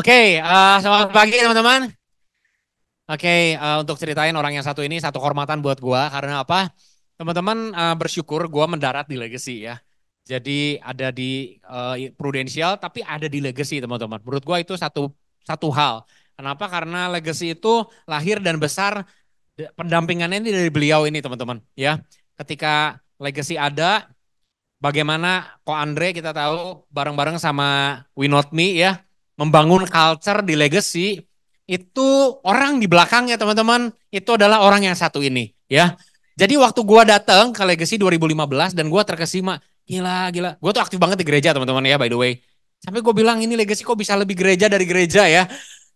Oke, okay, uh, eh, selamat pagi teman-teman. Oke, okay, uh, eh, untuk ceritain orang yang satu ini satu kehormatan buat gua karena apa? Teman-teman uh, bersyukur gua mendarat di legacy ya. Jadi ada di uh, prudensial tapi ada di legacy teman-teman. Menurut gua itu satu satu hal. Kenapa? Karena legacy itu lahir dan besar pendampingannya ini dari beliau ini teman-teman ya. Ketika legacy ada bagaimana kok Andre kita tahu bareng-bareng sama We Not Me ya membangun culture di legacy itu orang di belakang ya teman-teman itu adalah orang yang satu ini ya. Jadi waktu gua datang ke Legacy 2015 dan gua terkesima, gila gila. Gua tuh aktif banget di gereja teman-teman ya by the way. Sampai gue bilang ini Legacy kok bisa lebih gereja dari gereja ya.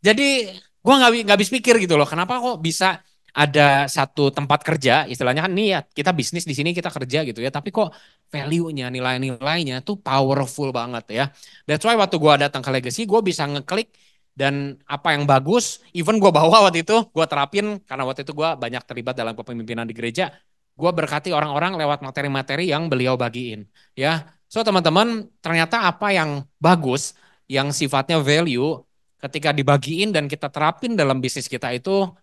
Jadi gua nggak nggak habis pikir gitu loh, kenapa kok bisa ada satu tempat kerja, istilahnya kan nih ya kita bisnis di sini kita kerja gitu ya, tapi kok value-nya, nilai-nilainya tuh powerful banget ya. That's why waktu gue datang ke Legacy, gue bisa ngeklik dan apa yang bagus, even gue bawa waktu itu, gue terapin karena waktu itu gue banyak terlibat dalam kepemimpinan di gereja, gue berkati orang-orang lewat materi-materi yang beliau bagiin. Ya, so teman-teman ternyata apa yang bagus, yang sifatnya value, ketika dibagiin dan kita terapin dalam bisnis kita itu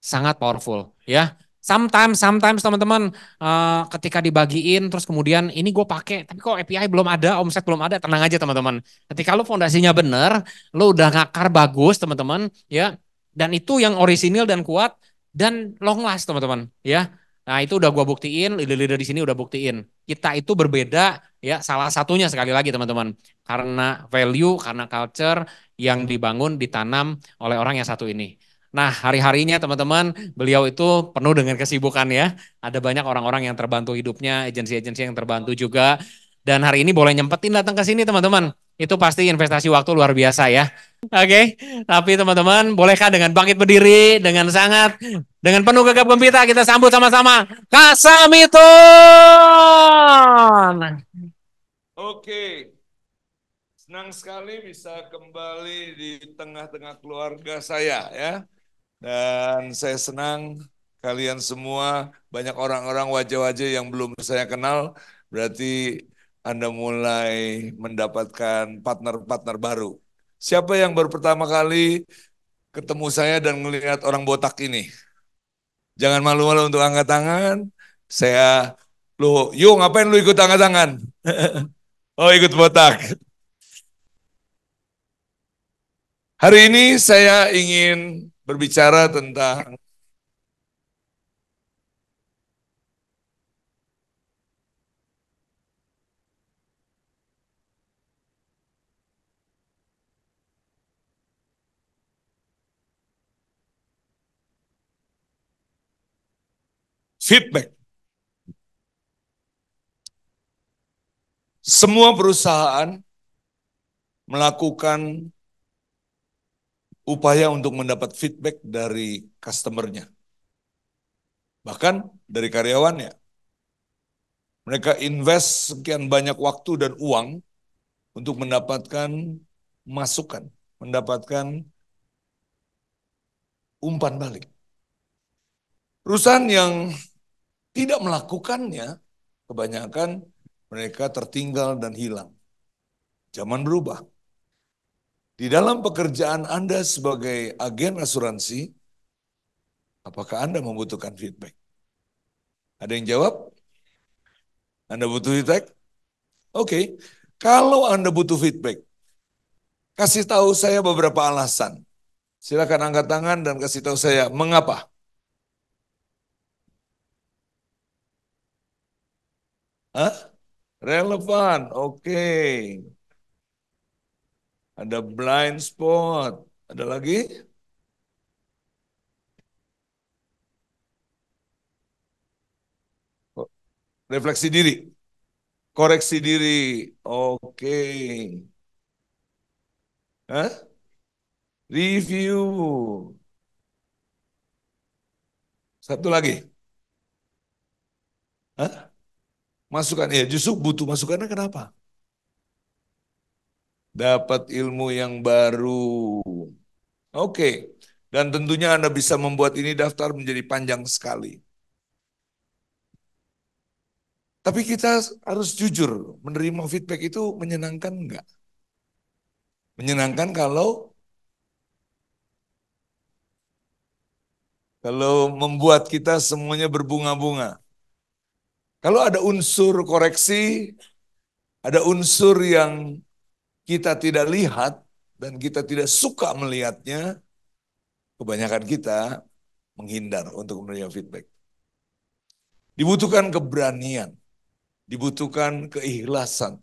sangat powerful ya. Sometimes, sometimes teman-teman uh, ketika dibagiin terus kemudian ini gue pakai tapi kok API belum ada, omset belum ada, tenang aja teman-teman. Ketika lo fondasinya bener, lo udah ngakar bagus teman-teman ya dan itu yang orisinil dan kuat dan long last teman-teman ya. Nah itu udah gue buktiin, leader-leader di sini udah buktiin. Kita itu berbeda ya salah satunya sekali lagi teman-teman karena value, karena culture yang dibangun ditanam oleh orang yang satu ini. Nah, hari-harinya teman-teman, beliau itu penuh dengan kesibukan ya. Ada banyak orang-orang yang terbantu hidupnya, agensi-agensi yang terbantu juga. Dan hari ini boleh nyempetin datang ke sini teman-teman. Itu pasti investasi waktu luar biasa ya. Oke, okay? tapi teman-teman, bolehkah dengan bangkit berdiri, dengan sangat, dengan penuh gegap gempita kita sambut sama-sama Kasamiton. Oke. Senang sekali bisa kembali di tengah-tengah keluarga saya ya. Dan saya senang kalian semua, banyak orang-orang wajah-wajah yang belum saya kenal, berarti Anda mulai mendapatkan partner-partner baru. Siapa yang baru pertama kali ketemu saya dan melihat orang botak ini? Jangan malu-malu untuk angkat tangan. Saya, lu, yuk ngapain lu ikut angkat tangan? oh ikut botak. Hari ini saya ingin berbicara tentang feedback. Semua perusahaan melakukan upaya untuk mendapat feedback dari customernya. Bahkan dari karyawannya. Mereka invest sekian banyak waktu dan uang untuk mendapatkan masukan, mendapatkan umpan balik. Perusahaan yang tidak melakukannya, kebanyakan mereka tertinggal dan hilang. Zaman berubah. Di dalam pekerjaan Anda sebagai agen asuransi, apakah Anda membutuhkan feedback? Ada yang jawab? Anda butuh feedback? Oke, okay. kalau Anda butuh feedback, kasih tahu saya beberapa alasan. Silakan angkat tangan dan kasih tahu saya mengapa. Hah? Relevan, oke. Okay ada blind spot, ada lagi? Oh, refleksi diri, koreksi diri, oke. Okay. Huh? Review. Satu lagi. Huh? Masukan, ya justru butuh masukannya kenapa? dapat ilmu yang baru. Oke, okay. dan tentunya Anda bisa membuat ini daftar menjadi panjang sekali. Tapi kita harus jujur, menerima feedback itu menyenangkan enggak? Menyenangkan kalau kalau membuat kita semuanya berbunga-bunga. Kalau ada unsur koreksi, ada unsur yang kita tidak lihat dan kita tidak suka melihatnya, kebanyakan kita menghindar untuk menerima feedback. Dibutuhkan keberanian, dibutuhkan keikhlasan,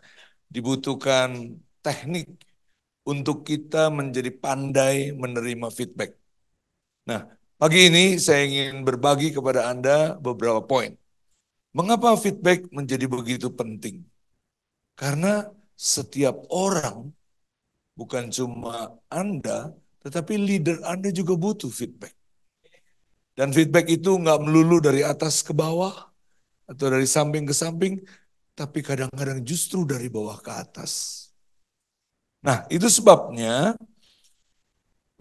dibutuhkan teknik untuk kita menjadi pandai menerima feedback. Nah, pagi ini saya ingin berbagi kepada Anda beberapa poin. Mengapa feedback menjadi begitu penting? Karena setiap orang, bukan cuma Anda, tetapi leader Anda juga butuh feedback. Dan feedback itu nggak melulu dari atas ke bawah, atau dari samping ke samping, tapi kadang-kadang justru dari bawah ke atas. Nah, itu sebabnya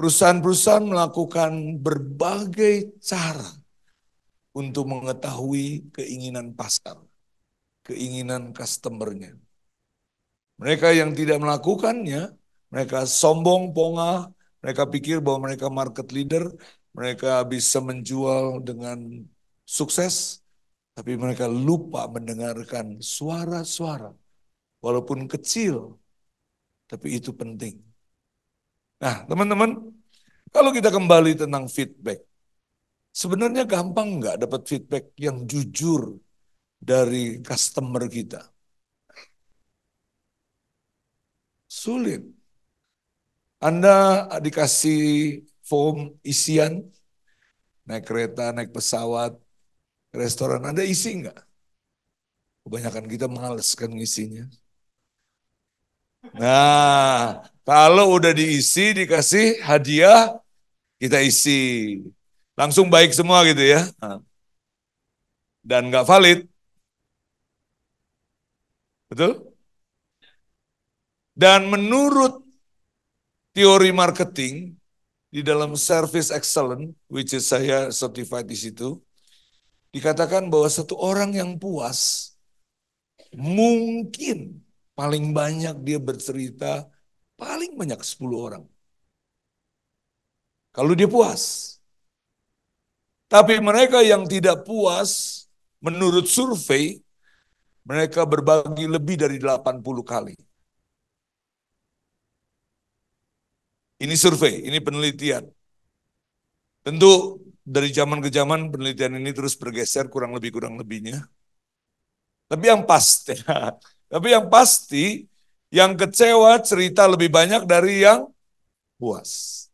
perusahaan-perusahaan melakukan berbagai cara untuk mengetahui keinginan pasar, keinginan customernya. Mereka yang tidak melakukannya, mereka sombong, pongah, mereka pikir bahwa mereka market leader, mereka bisa menjual dengan sukses, tapi mereka lupa mendengarkan suara-suara, walaupun kecil, tapi itu penting. Nah, teman-teman, kalau kita kembali tentang feedback, sebenarnya gampang nggak dapat feedback yang jujur dari customer kita? Sulit. Anda dikasih form isian, naik kereta, naik pesawat, restoran, Anda isi nggak? Kebanyakan kita males kan ngisinya. Nah, kalau udah diisi, dikasih hadiah, kita isi. Langsung baik semua gitu ya. Nah. Dan nggak valid. Betul? Dan menurut teori marketing di dalam service excellent, which is saya certified di situ, dikatakan bahwa satu orang yang puas mungkin paling banyak dia bercerita paling banyak 10 orang. Kalau dia puas. Tapi mereka yang tidak puas menurut survei mereka berbagi lebih dari 80 kali. Ini survei, ini penelitian. Tentu dari zaman ke zaman penelitian ini terus bergeser kurang lebih kurang lebihnya. Tapi yang pasti, tapi yang pasti yang kecewa cerita lebih banyak dari yang puas.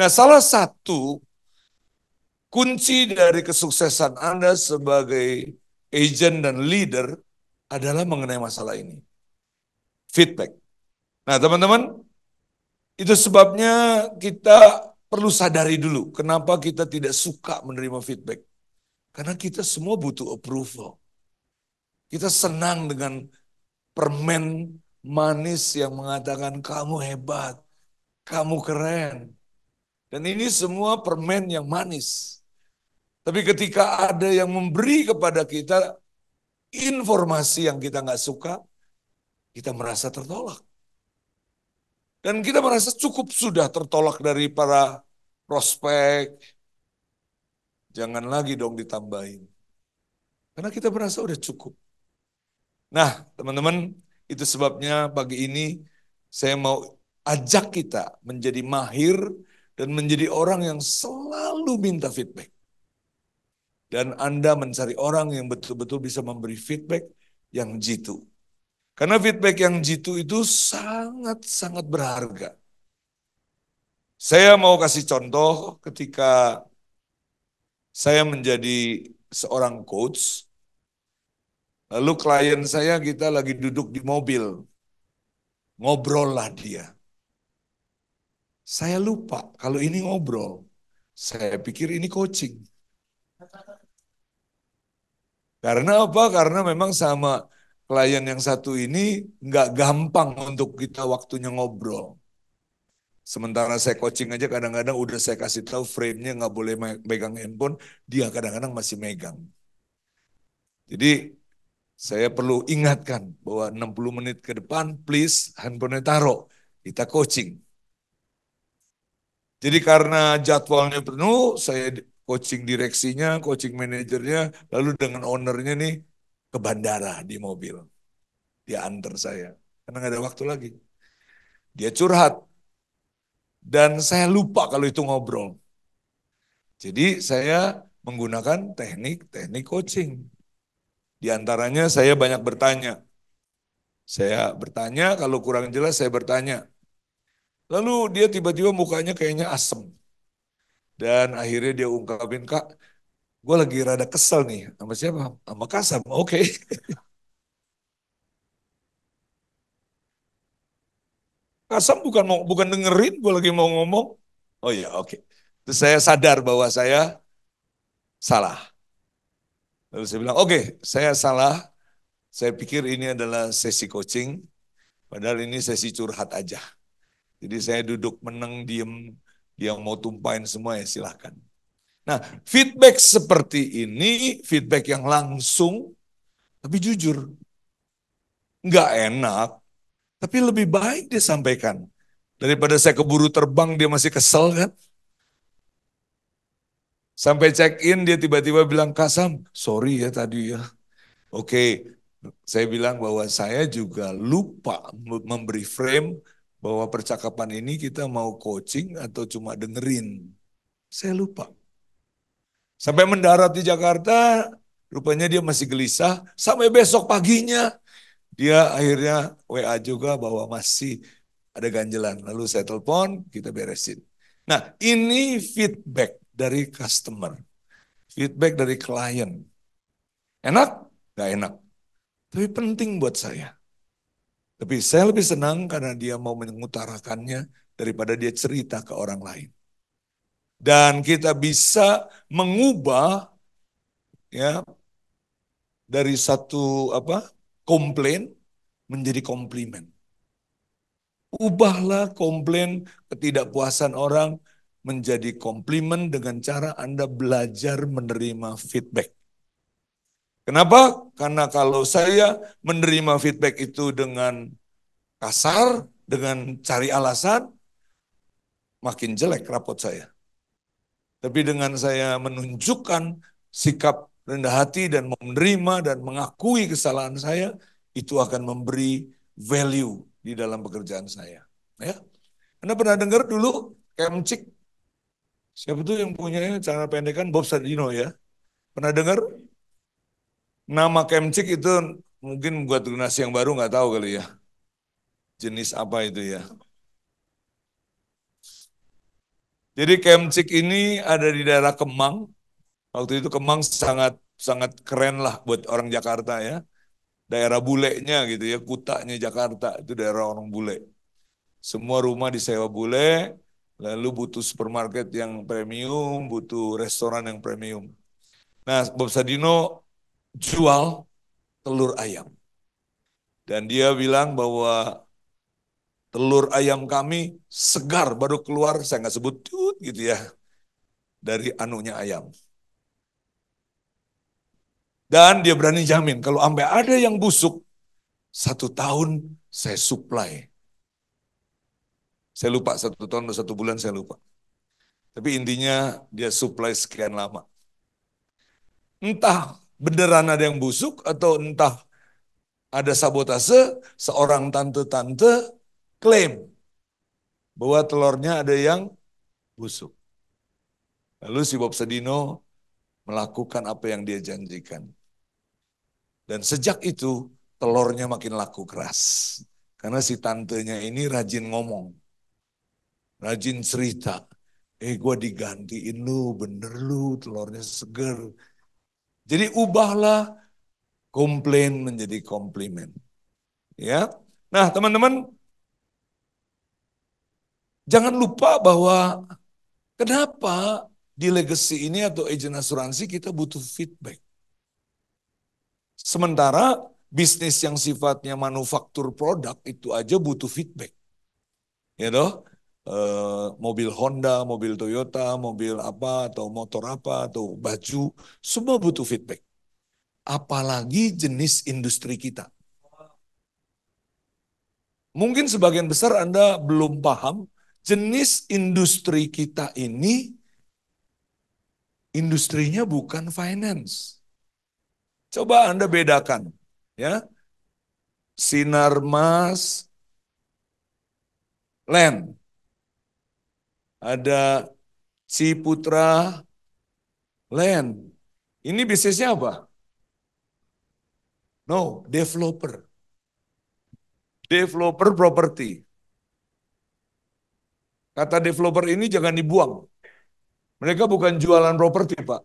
Nah, salah satu kunci dari kesuksesan Anda sebagai agent dan leader adalah mengenai masalah ini. Feedback. Nah, teman-teman, itu sebabnya kita perlu sadari dulu kenapa kita tidak suka menerima feedback. Karena kita semua butuh approval. Kita senang dengan permen manis yang mengatakan kamu hebat, kamu keren. Dan ini semua permen yang manis. Tapi ketika ada yang memberi kepada kita informasi yang kita nggak suka, kita merasa tertolak. Dan kita merasa cukup sudah tertolak dari para prospek. Jangan lagi dong ditambahin. Karena kita merasa udah cukup. Nah, teman-teman, itu sebabnya pagi ini saya mau ajak kita menjadi mahir dan menjadi orang yang selalu minta feedback. Dan Anda mencari orang yang betul-betul bisa memberi feedback yang jitu. Karena feedback yang jitu itu sangat-sangat berharga. Saya mau kasih contoh ketika saya menjadi seorang coach, lalu klien saya kita lagi duduk di mobil, ngobrol lah dia. Saya lupa kalau ini ngobrol, saya pikir ini coaching. Karena apa? Karena memang sama klien yang satu ini nggak gampang untuk kita waktunya ngobrol. Sementara saya coaching aja kadang-kadang udah saya kasih tahu frame-nya nggak boleh megang handphone, dia kadang-kadang masih megang. Jadi saya perlu ingatkan bahwa 60 menit ke depan please handphone taruh, kita coaching. Jadi karena jadwalnya penuh, saya coaching direksinya, coaching manajernya, lalu dengan ownernya nih, ke bandara di mobil. Dia antar saya. Karena gak ada waktu lagi. Dia curhat. Dan saya lupa kalau itu ngobrol. Jadi saya menggunakan teknik-teknik coaching. Di antaranya saya banyak bertanya. Saya bertanya, kalau kurang jelas saya bertanya. Lalu dia tiba-tiba mukanya kayaknya asem. Dan akhirnya dia ungkapin, Kak, gue lagi rada kesel nih sama siapa? Sama Kasam, oke. Okay. Kasam bukan mau bukan dengerin gue lagi mau ngomong. Oh iya, oke. Okay. Terus saya sadar bahwa saya salah. Lalu saya bilang, oke, okay, saya salah. Saya pikir ini adalah sesi coaching, padahal ini sesi curhat aja. Jadi saya duduk meneng, diem, dia mau tumpahin semua ya silahkan. Nah, feedback seperti ini, feedback yang langsung, tapi jujur. Nggak enak, tapi lebih baik dia sampaikan. Daripada saya keburu terbang, dia masih kesel kan? Sampai check-in, dia tiba-tiba bilang, Kasam, sorry ya tadi ya. Oke, saya bilang bahwa saya juga lupa memberi frame bahwa percakapan ini kita mau coaching atau cuma dengerin. Saya lupa. Sampai mendarat di Jakarta, rupanya dia masih gelisah. Sampai besok paginya, dia akhirnya WA juga bahwa masih ada ganjelan. Lalu saya telepon, kita beresin. Nah, ini feedback dari customer. Feedback dari klien. Enak? Gak enak. Tapi penting buat saya. Tapi saya lebih senang karena dia mau mengutarakannya daripada dia cerita ke orang lain dan kita bisa mengubah ya dari satu apa komplain menjadi komplimen. Ubahlah komplain ketidakpuasan orang menjadi komplimen dengan cara Anda belajar menerima feedback. Kenapa? Karena kalau saya menerima feedback itu dengan kasar, dengan cari alasan, makin jelek rapot saya. Tapi dengan saya menunjukkan sikap rendah hati dan menerima dan mengakui kesalahan saya, itu akan memberi value di dalam pekerjaan saya. Ya. Anda pernah dengar dulu Kemcik? Siapa tuh yang punya cara pendekan Bob Sadino ya? Pernah dengar? Nama Kemcik itu mungkin buat generasi yang baru nggak tahu kali ya. Jenis apa itu ya? Jadi Kemcik ini ada di daerah Kemang. Waktu itu Kemang sangat sangat keren lah buat orang Jakarta ya. Daerah bulenya gitu ya, kutanya Jakarta itu daerah orang bule. Semua rumah disewa bule, lalu butuh supermarket yang premium, butuh restoran yang premium. Nah, Bob Sadino jual telur ayam. Dan dia bilang bahwa telur ayam kami segar baru keluar saya nggak sebut tut gitu ya dari anunya ayam dan dia berani jamin kalau sampai ada yang busuk satu tahun saya supply saya lupa satu tahun atau satu bulan saya lupa tapi intinya dia supply sekian lama entah beneran ada yang busuk atau entah ada sabotase seorang tante-tante klaim bahwa telurnya ada yang busuk. Lalu si Bob Sedino melakukan apa yang dia janjikan. Dan sejak itu telurnya makin laku keras. Karena si tantenya ini rajin ngomong. Rajin cerita. Eh gue digantiin lu, bener lu, telurnya seger. Jadi ubahlah komplain menjadi komplimen. Ya, Nah teman-teman Jangan lupa bahwa kenapa di legacy ini atau agen asuransi kita butuh feedback. Sementara bisnis yang sifatnya manufaktur produk itu aja butuh feedback. Ya you know? e, eh, mobil Honda, mobil Toyota, mobil apa, atau motor apa, atau baju, semua butuh feedback. Apalagi jenis industri kita. Mungkin sebagian besar Anda belum paham jenis industri kita ini industrinya bukan finance. Coba Anda bedakan ya. Sinarmas Land. Ada Ciputra Land. Ini bisnisnya apa? No, developer. Developer property. Kata developer ini jangan dibuang. Mereka bukan jualan properti, Pak.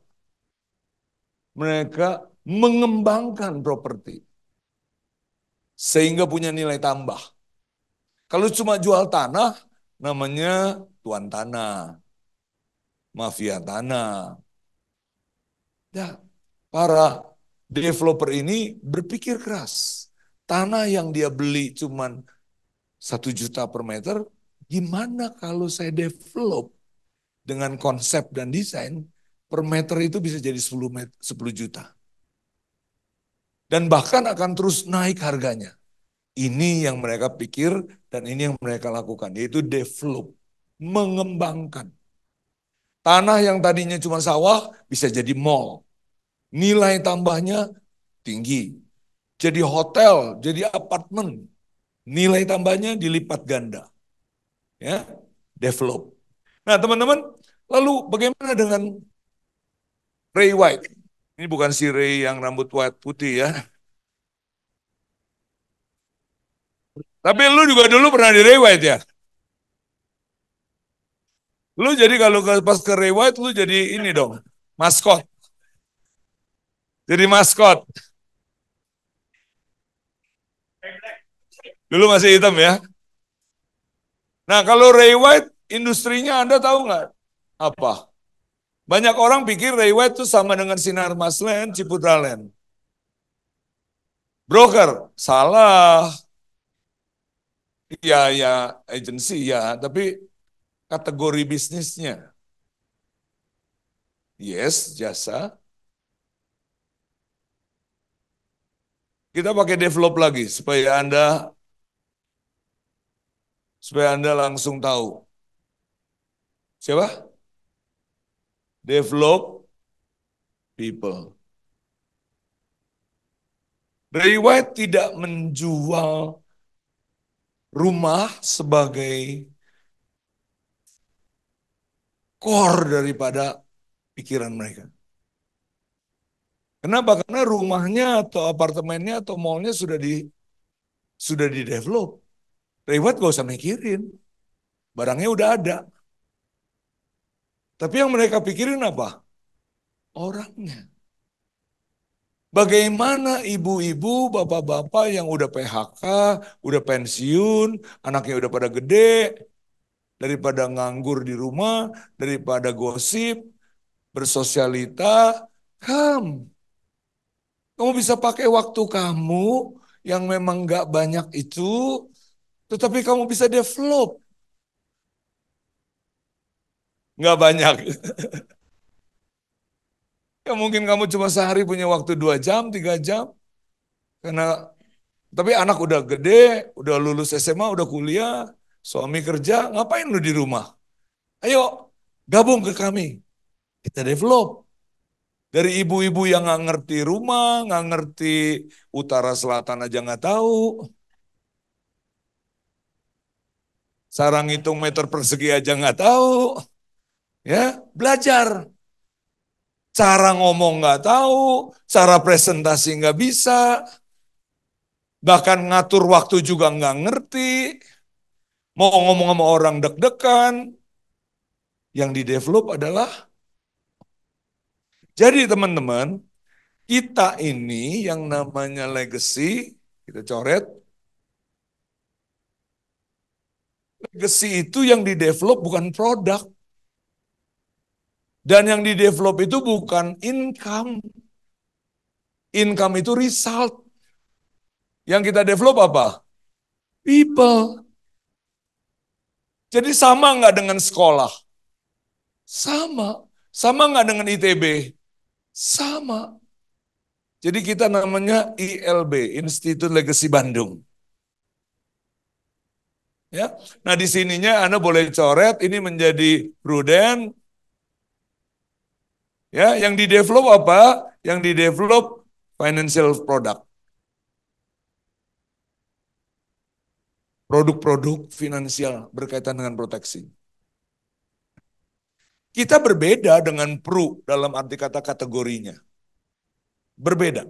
Mereka mengembangkan properti. Sehingga punya nilai tambah. Kalau cuma jual tanah, namanya tuan tanah. Mafia tanah. Ya, para developer ini berpikir keras. Tanah yang dia beli cuma satu juta per meter, Gimana kalau saya develop dengan konsep dan desain, per meter itu bisa jadi 10, meter, 10 juta. Dan bahkan akan terus naik harganya. Ini yang mereka pikir dan ini yang mereka lakukan, yaitu develop, mengembangkan. Tanah yang tadinya cuma sawah bisa jadi mall. Nilai tambahnya tinggi. Jadi hotel, jadi apartemen. Nilai tambahnya dilipat ganda ya develop. Nah teman-teman, lalu bagaimana dengan Ray White? Ini bukan si Ray yang rambut white putih ya. Tapi lu juga dulu pernah di Ray White ya? Lu jadi kalau pas ke Ray White, lu jadi ini dong, maskot. Jadi maskot. Dulu masih hitam ya? Nah kalau Ray White industrinya Anda tahu nggak? Apa? Banyak orang pikir Ray White itu sama dengan Sinar Mas Len, Ciputra Len. Broker, salah. Ya, ya, agensi ya, tapi kategori bisnisnya. Yes, jasa. Kita pakai develop lagi supaya Anda supaya Anda langsung tahu. Siapa? Develop people. Ray White tidak menjual rumah sebagai core daripada pikiran mereka. Kenapa? Karena rumahnya atau apartemennya atau mallnya sudah di sudah di develop. Reward gak usah mikirin. Barangnya udah ada. Tapi yang mereka pikirin apa? Orangnya. Bagaimana ibu-ibu, bapak-bapak yang udah PHK, udah pensiun, anaknya udah pada gede, daripada nganggur di rumah, daripada gosip, bersosialita, come. Kamu bisa pakai waktu kamu yang memang gak banyak itu tetapi kamu bisa develop. Nggak banyak. ya mungkin kamu cuma sehari punya waktu dua jam, tiga jam. Karena tapi anak udah gede, udah lulus SMA, udah kuliah, suami kerja, ngapain lu di rumah? Ayo gabung ke kami. Kita develop dari ibu-ibu yang nggak ngerti rumah, nggak ngerti utara selatan aja nggak tahu. sarang hitung meter persegi aja nggak tahu. Ya, belajar. Cara ngomong nggak tahu, cara presentasi nggak bisa, bahkan ngatur waktu juga nggak ngerti. Mau ngomong sama orang deg-degan, yang di develop adalah jadi teman-teman, kita ini yang namanya legacy, kita coret, legacy itu yang di develop bukan produk. Dan yang di develop itu bukan income. Income itu result. Yang kita develop apa? People. Jadi sama nggak dengan sekolah? Sama. Sama nggak dengan ITB? Sama. Jadi kita namanya ILB, Institut Legacy Bandung. Ya. Nah, di sininya Anda boleh coret, ini menjadi prudent. Ya, yang di-develop apa? Yang di-develop financial product. Produk-produk finansial berkaitan dengan proteksi. Kita berbeda dengan pru dalam arti kata kategorinya. Berbeda.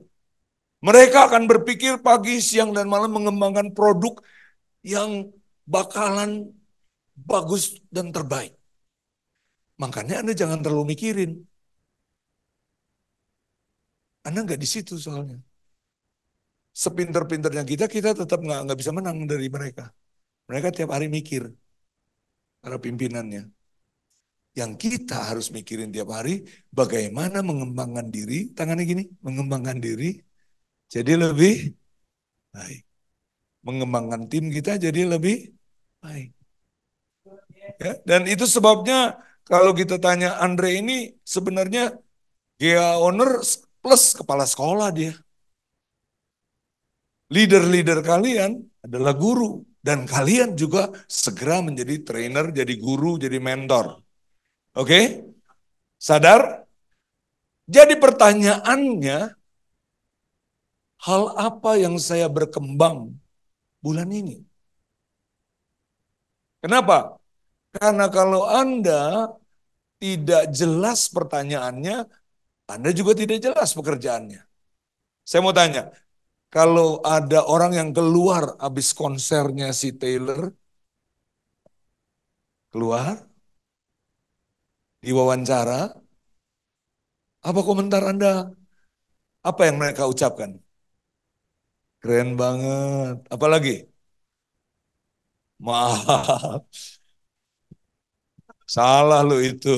Mereka akan berpikir pagi, siang, dan malam mengembangkan produk yang bakalan bagus dan terbaik. Makanya Anda jangan terlalu mikirin. Anda nggak di situ soalnya. Sepinter-pinternya kita, kita tetap nggak nggak bisa menang dari mereka. Mereka tiap hari mikir para pimpinannya. Yang kita harus mikirin tiap hari bagaimana mengembangkan diri, tangannya gini, mengembangkan diri jadi lebih baik. Mengembangkan tim kita jadi lebih baik. Ya, dan itu sebabnya kalau kita tanya Andre ini sebenarnya GA owner plus kepala sekolah dia. Leader-leader kalian adalah guru dan kalian juga segera menjadi trainer, jadi guru, jadi mentor. Oke? Okay? Sadar? Jadi pertanyaannya hal apa yang saya berkembang bulan ini? Kenapa? Karena kalau Anda tidak jelas pertanyaannya, Anda juga tidak jelas pekerjaannya. Saya mau tanya, kalau ada orang yang keluar habis konsernya si Taylor, keluar, diwawancara, apa komentar Anda? Apa yang mereka ucapkan? Keren banget. Apalagi? Maaf. Salah lu itu.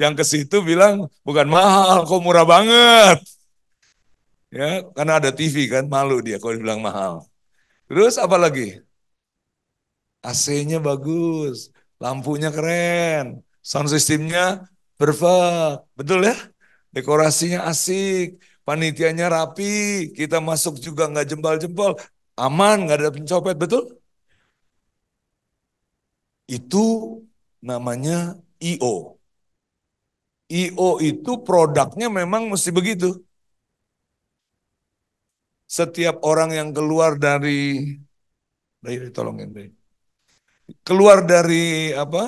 Yang ke situ bilang bukan mahal, kok murah banget. Ya, karena ada TV kan, malu dia kalau dibilang mahal. Terus apa lagi? AC-nya bagus, lampunya keren, sound sistemnya perfect. Betul ya? Dekorasinya asik, panitianya rapi, kita masuk juga nggak jempol-jempol, aman, nggak ada pencopet, betul? Itu namanya IO. IO itu produknya memang mesti begitu. Setiap orang yang keluar dari dari tolongin deh. Keluar dari apa?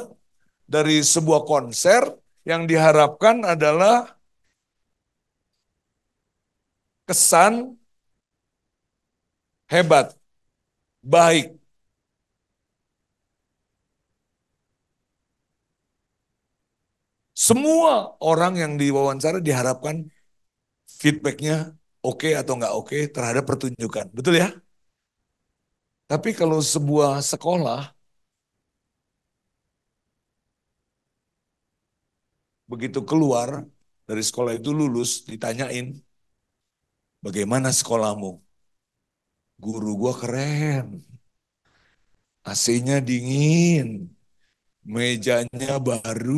Dari sebuah konser yang diharapkan adalah kesan hebat, baik. Semua orang yang diwawancara diharapkan feedbacknya oke okay atau nggak oke okay terhadap pertunjukan. Betul ya? Tapi kalau sebuah sekolah begitu keluar dari sekolah itu lulus ditanyain bagaimana sekolahmu? Guru gua keren. AC-nya dingin. Mejanya baru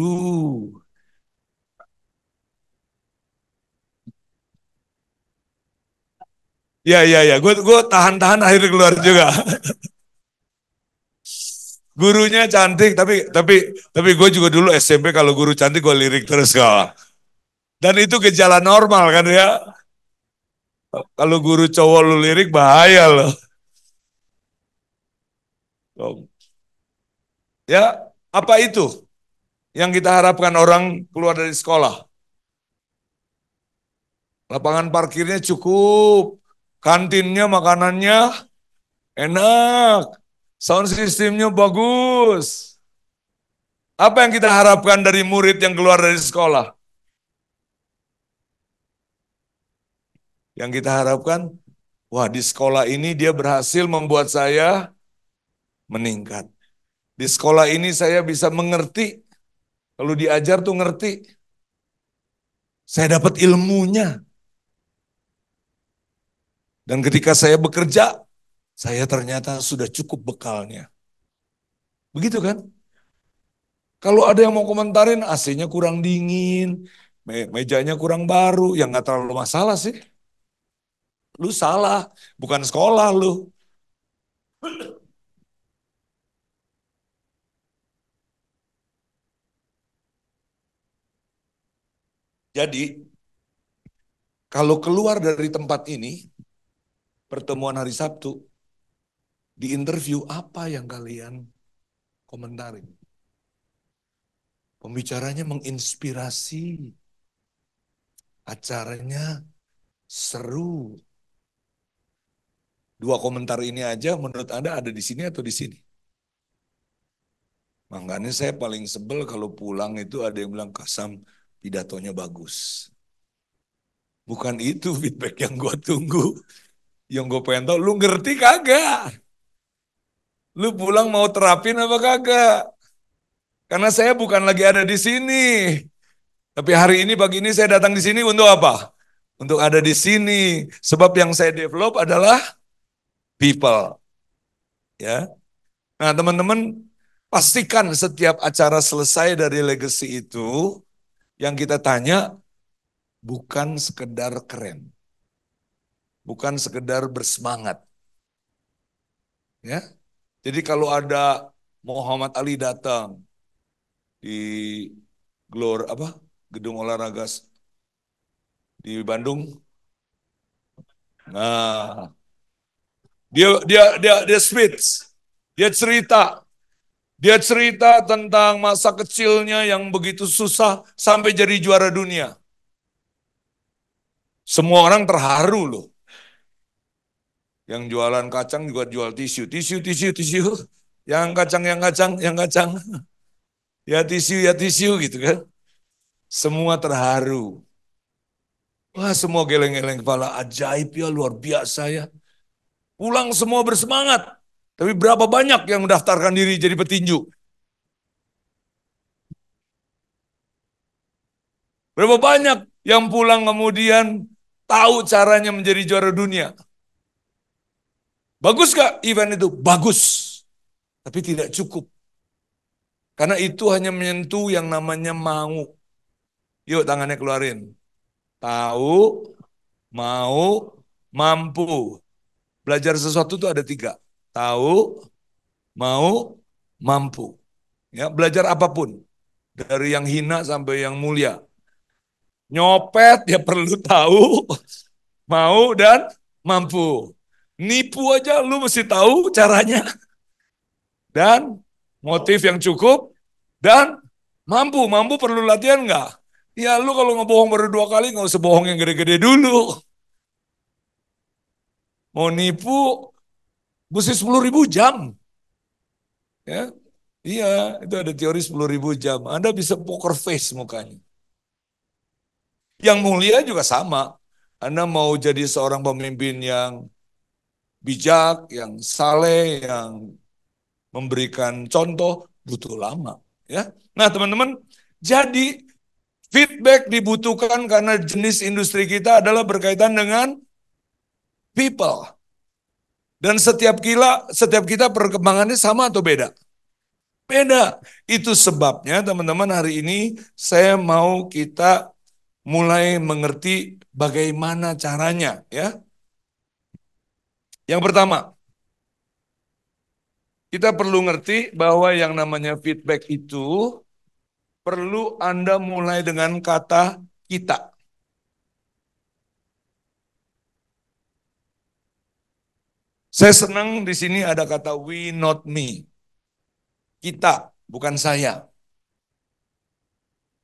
Ya ya ya, gue gue tahan-tahan akhirnya keluar juga. Gurunya cantik, tapi tapi tapi gue juga dulu SMP kalau guru cantik gue lirik terus kok. Dan itu gejala normal kan ya. Kalau guru cowok lu lirik bahaya loh. Ya, apa itu yang kita harapkan orang keluar dari sekolah? Lapangan parkirnya cukup, kantinnya makanannya enak, sound sistemnya bagus. Apa yang kita harapkan dari murid yang keluar dari sekolah? Yang kita harapkan, wah di sekolah ini dia berhasil membuat saya meningkat. Di sekolah ini saya bisa mengerti. Kalau diajar tuh ngerti. Saya dapat ilmunya. Dan ketika saya bekerja, saya ternyata sudah cukup bekalnya. Begitu kan? Kalau ada yang mau komentarin AC-nya kurang dingin, me mejanya kurang baru, ya nggak terlalu masalah sih. Lu salah, bukan sekolah lu. Jadi, kalau keluar dari tempat ini, pertemuan hari Sabtu, di interview apa yang kalian komentarin? Pembicaranya menginspirasi, acaranya seru. Dua komentar ini aja menurut Anda ada di sini atau di sini? Makanya saya paling sebel kalau pulang itu ada yang bilang, Kasam pidatonya bagus. Bukan itu feedback yang gue tunggu. Yang gue pengen tau, lu ngerti kagak? Lu pulang mau terapin apa kagak? Karena saya bukan lagi ada di sini. Tapi hari ini pagi ini saya datang di sini untuk apa? Untuk ada di sini. Sebab yang saya develop adalah people. Ya. Nah, teman-teman, pastikan setiap acara selesai dari legacy itu yang kita tanya bukan sekedar keren bukan sekedar bersemangat. Ya. Jadi kalau ada Muhammad Ali datang di Glor apa? Gedung olahraga di Bandung. Nah, dia dia dia dia speech. Dia cerita dia cerita tentang masa kecilnya yang begitu susah sampai jadi juara dunia. Semua orang terharu loh. Yang jualan kacang juga jual tisu, tisu, tisu, tisu. Yang kacang, yang kacang, yang kacang. Ya tisu, ya tisu gitu kan. Semua terharu. Wah semua geleng-geleng kepala ajaib ya, luar biasa ya. Pulang semua bersemangat. Tapi berapa banyak yang mendaftarkan diri jadi petinju? Berapa banyak yang pulang kemudian tahu caranya menjadi juara dunia? Bagus gak event itu? Bagus. Tapi tidak cukup. Karena itu hanya menyentuh yang namanya mau. Yuk tangannya keluarin. Tahu, mau, mampu. Belajar sesuatu itu ada tiga. Tahu, mau, mampu. Ya, belajar apapun. Dari yang hina sampai yang mulia. Nyopet ya perlu tahu, mau dan mampu. Nipu aja lu mesti tahu caranya. Dan motif yang cukup dan mampu. Mampu perlu latihan nggak? Ya lu kalau ngebohong baru dua kali nggak usah bohong yang gede-gede dulu. Mau nipu mesti sepuluh ribu jam. Ya, Iya, itu ada teori ribu jam. Anda bisa poker face mukanya. Yang mulia juga sama. Anda mau jadi seorang pemimpin yang bijak, yang saleh, yang memberikan contoh butuh lama, ya. Nah, teman-teman, jadi feedback dibutuhkan karena jenis industri kita adalah berkaitan dengan people. Dan setiap kita, setiap kita perkembangannya sama atau beda? Beda. Itu sebabnya teman-teman hari ini saya mau kita mulai mengerti bagaimana caranya ya yang pertama, kita perlu ngerti bahwa yang namanya feedback itu perlu Anda mulai dengan kata kita. Saya senang di sini ada kata we not me. Kita, bukan saya.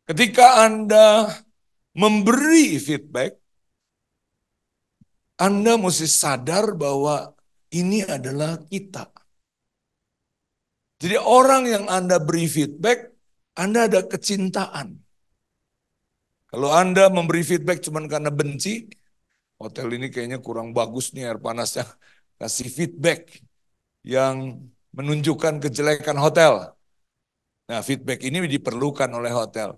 Ketika Anda memberi feedback, anda mesti sadar bahwa ini adalah kita. Jadi orang yang Anda beri feedback, Anda ada kecintaan. Kalau Anda memberi feedback cuma karena benci, hotel ini kayaknya kurang bagus nih air panasnya. Kasih feedback yang menunjukkan kejelekan hotel. Nah feedback ini diperlukan oleh hotel.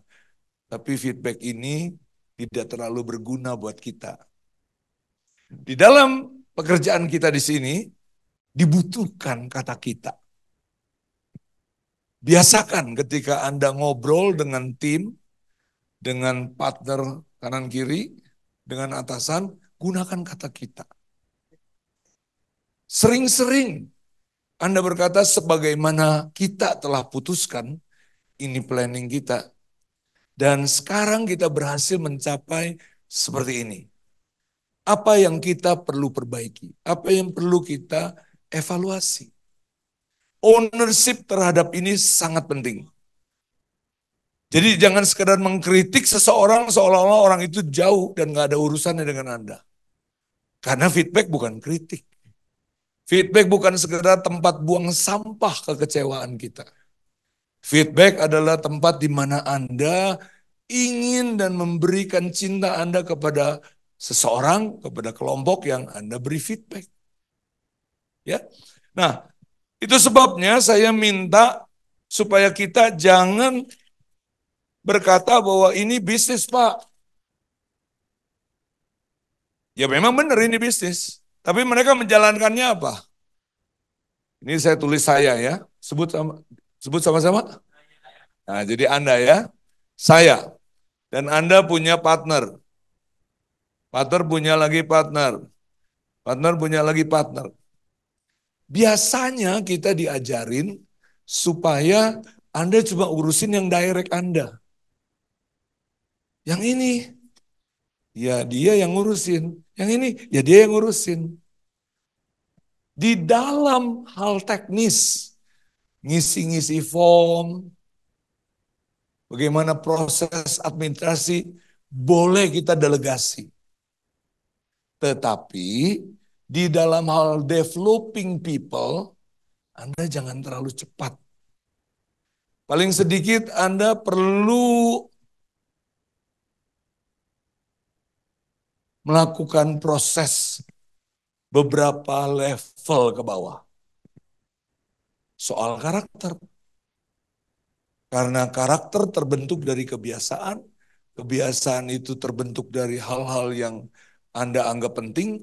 Tapi feedback ini tidak terlalu berguna buat kita. Di dalam pekerjaan kita di sini, dibutuhkan kata kita. Biasakan ketika Anda ngobrol dengan tim, dengan partner kanan kiri, dengan atasan, gunakan kata kita. Sering-sering Anda berkata sebagaimana kita telah putuskan, ini planning kita. Dan sekarang kita berhasil mencapai seperti ini apa yang kita perlu perbaiki, apa yang perlu kita evaluasi. Ownership terhadap ini sangat penting. Jadi jangan sekedar mengkritik seseorang seolah-olah orang itu jauh dan gak ada urusannya dengan Anda. Karena feedback bukan kritik. Feedback bukan sekedar tempat buang sampah kekecewaan kita. Feedback adalah tempat di mana Anda ingin dan memberikan cinta Anda kepada seseorang, kepada kelompok yang Anda beri feedback. Ya. Nah, itu sebabnya saya minta supaya kita jangan berkata bahwa ini bisnis, Pak. Ya memang benar ini bisnis. Tapi mereka menjalankannya apa? Ini saya tulis saya ya. Sebut sama sebut sama-sama. Nah, jadi Anda ya, saya dan Anda punya partner. Partner punya lagi partner. Partner punya lagi partner. Biasanya kita diajarin supaya Anda cuma urusin yang direct Anda. Yang ini, ya dia yang ngurusin. Yang ini, ya dia yang ngurusin. Di dalam hal teknis, ngisi-ngisi form, bagaimana proses administrasi, boleh kita delegasi. Tetapi di dalam hal developing people, Anda jangan terlalu cepat. Paling sedikit Anda perlu melakukan proses beberapa level ke bawah. Soal karakter. Karena karakter terbentuk dari kebiasaan, kebiasaan itu terbentuk dari hal-hal yang anda anggap penting.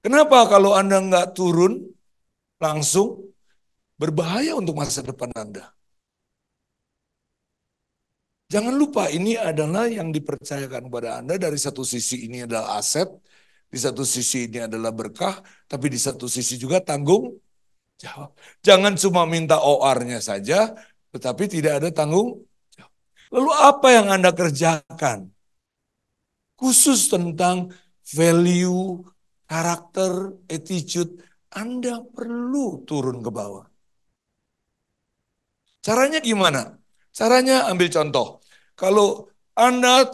Kenapa kalau Anda nggak turun langsung, berbahaya untuk masa depan Anda. Jangan lupa ini adalah yang dipercayakan kepada Anda dari satu sisi ini adalah aset, di satu sisi ini adalah berkah, tapi di satu sisi juga tanggung jawab. Jangan cuma minta OR-nya saja, tetapi tidak ada tanggung jawab. Lalu apa yang Anda kerjakan? khusus tentang value, karakter, attitude, Anda perlu turun ke bawah. Caranya gimana? Caranya ambil contoh. Kalau Anda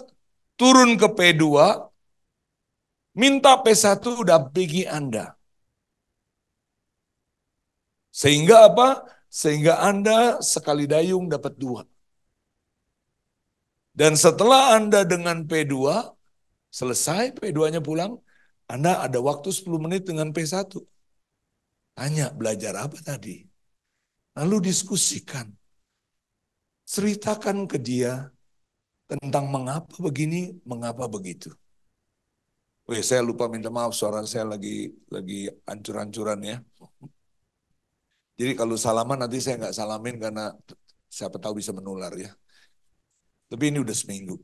turun ke P2, minta P1 udah pergi Anda. Sehingga apa? Sehingga Anda sekali dayung dapat dua. Dan setelah Anda dengan P2, Selesai P2-nya pulang, Anda ada waktu 10 menit dengan P1. Tanya, belajar apa tadi? Lalu diskusikan. Ceritakan ke dia tentang mengapa begini, mengapa begitu. Oke, saya lupa minta maaf suara saya lagi lagi ancur-ancuran ya. Jadi kalau salaman nanti saya nggak salamin karena siapa tahu bisa menular ya. Tapi ini udah seminggu.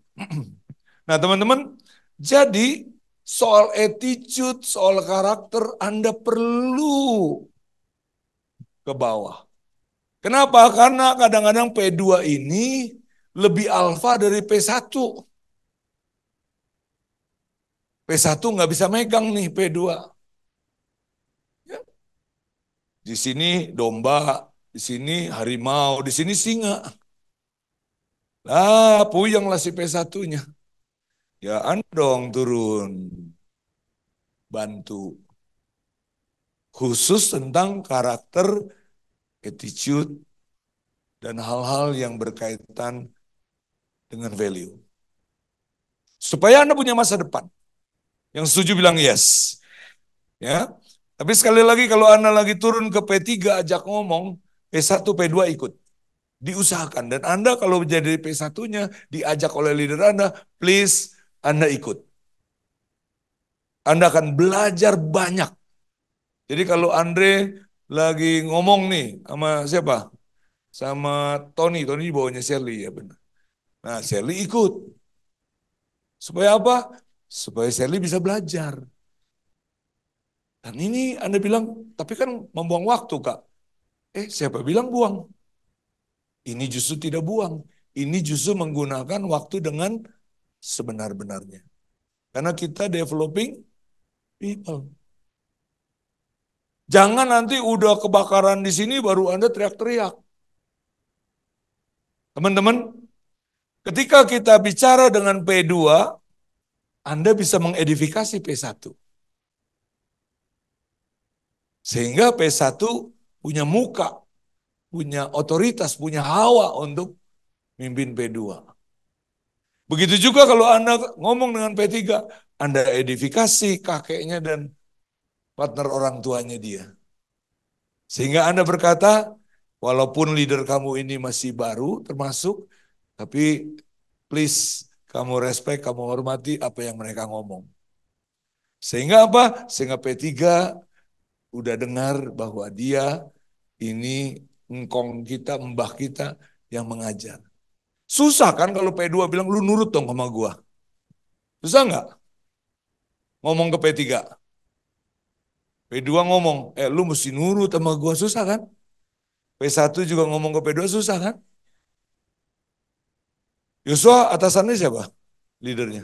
nah teman-teman, jadi soal attitude, soal karakter Anda perlu ke bawah. Kenapa? Karena kadang-kadang P2 ini lebih alfa dari P1. P1 nggak bisa megang nih P2. Ya. Di sini domba, di sini harimau, di sini singa. Lah, lah si P1-nya. Ya anda dong turun bantu. Khusus tentang karakter, attitude, dan hal-hal yang berkaitan dengan value. Supaya Anda punya masa depan. Yang setuju bilang yes. Ya. Tapi sekali lagi kalau Anda lagi turun ke P3 ajak ngomong, P1, P2 ikut diusahakan. Dan Anda kalau menjadi P1-nya, diajak oleh leader Anda, please anda ikut. Anda akan belajar banyak. Jadi kalau Andre lagi ngomong nih sama siapa? Sama Tony, Tony bawahnya Sherly ya benar. Nah Shirley ikut. Supaya apa? Supaya Shirley bisa belajar. Dan ini Anda bilang, tapi kan membuang waktu kak. Eh siapa bilang buang? Ini justru tidak buang. Ini justru menggunakan waktu dengan sebenar-benarnya. Karena kita developing people. Jangan nanti udah kebakaran di sini baru Anda teriak-teriak. Teman-teman, ketika kita bicara dengan P2, Anda bisa mengedifikasi P1. Sehingga P1 punya muka, punya otoritas, punya hawa untuk mimpin P2. Begitu juga kalau Anda ngomong dengan P3, Anda edifikasi kakeknya dan partner orang tuanya dia. Sehingga Anda berkata, walaupun leader kamu ini masih baru termasuk, tapi please kamu respect, kamu hormati apa yang mereka ngomong. Sehingga apa? Sehingga P3 udah dengar bahwa dia ini engkong kita, mbah kita yang mengajar. Susah kan kalau P2 bilang, lu nurut dong sama gua. Susah nggak? Ngomong ke P3. P2 ngomong, eh lu mesti nurut sama gua. Susah kan? P1 juga ngomong ke P2 susah kan? Yosua atasannya siapa? Leadernya.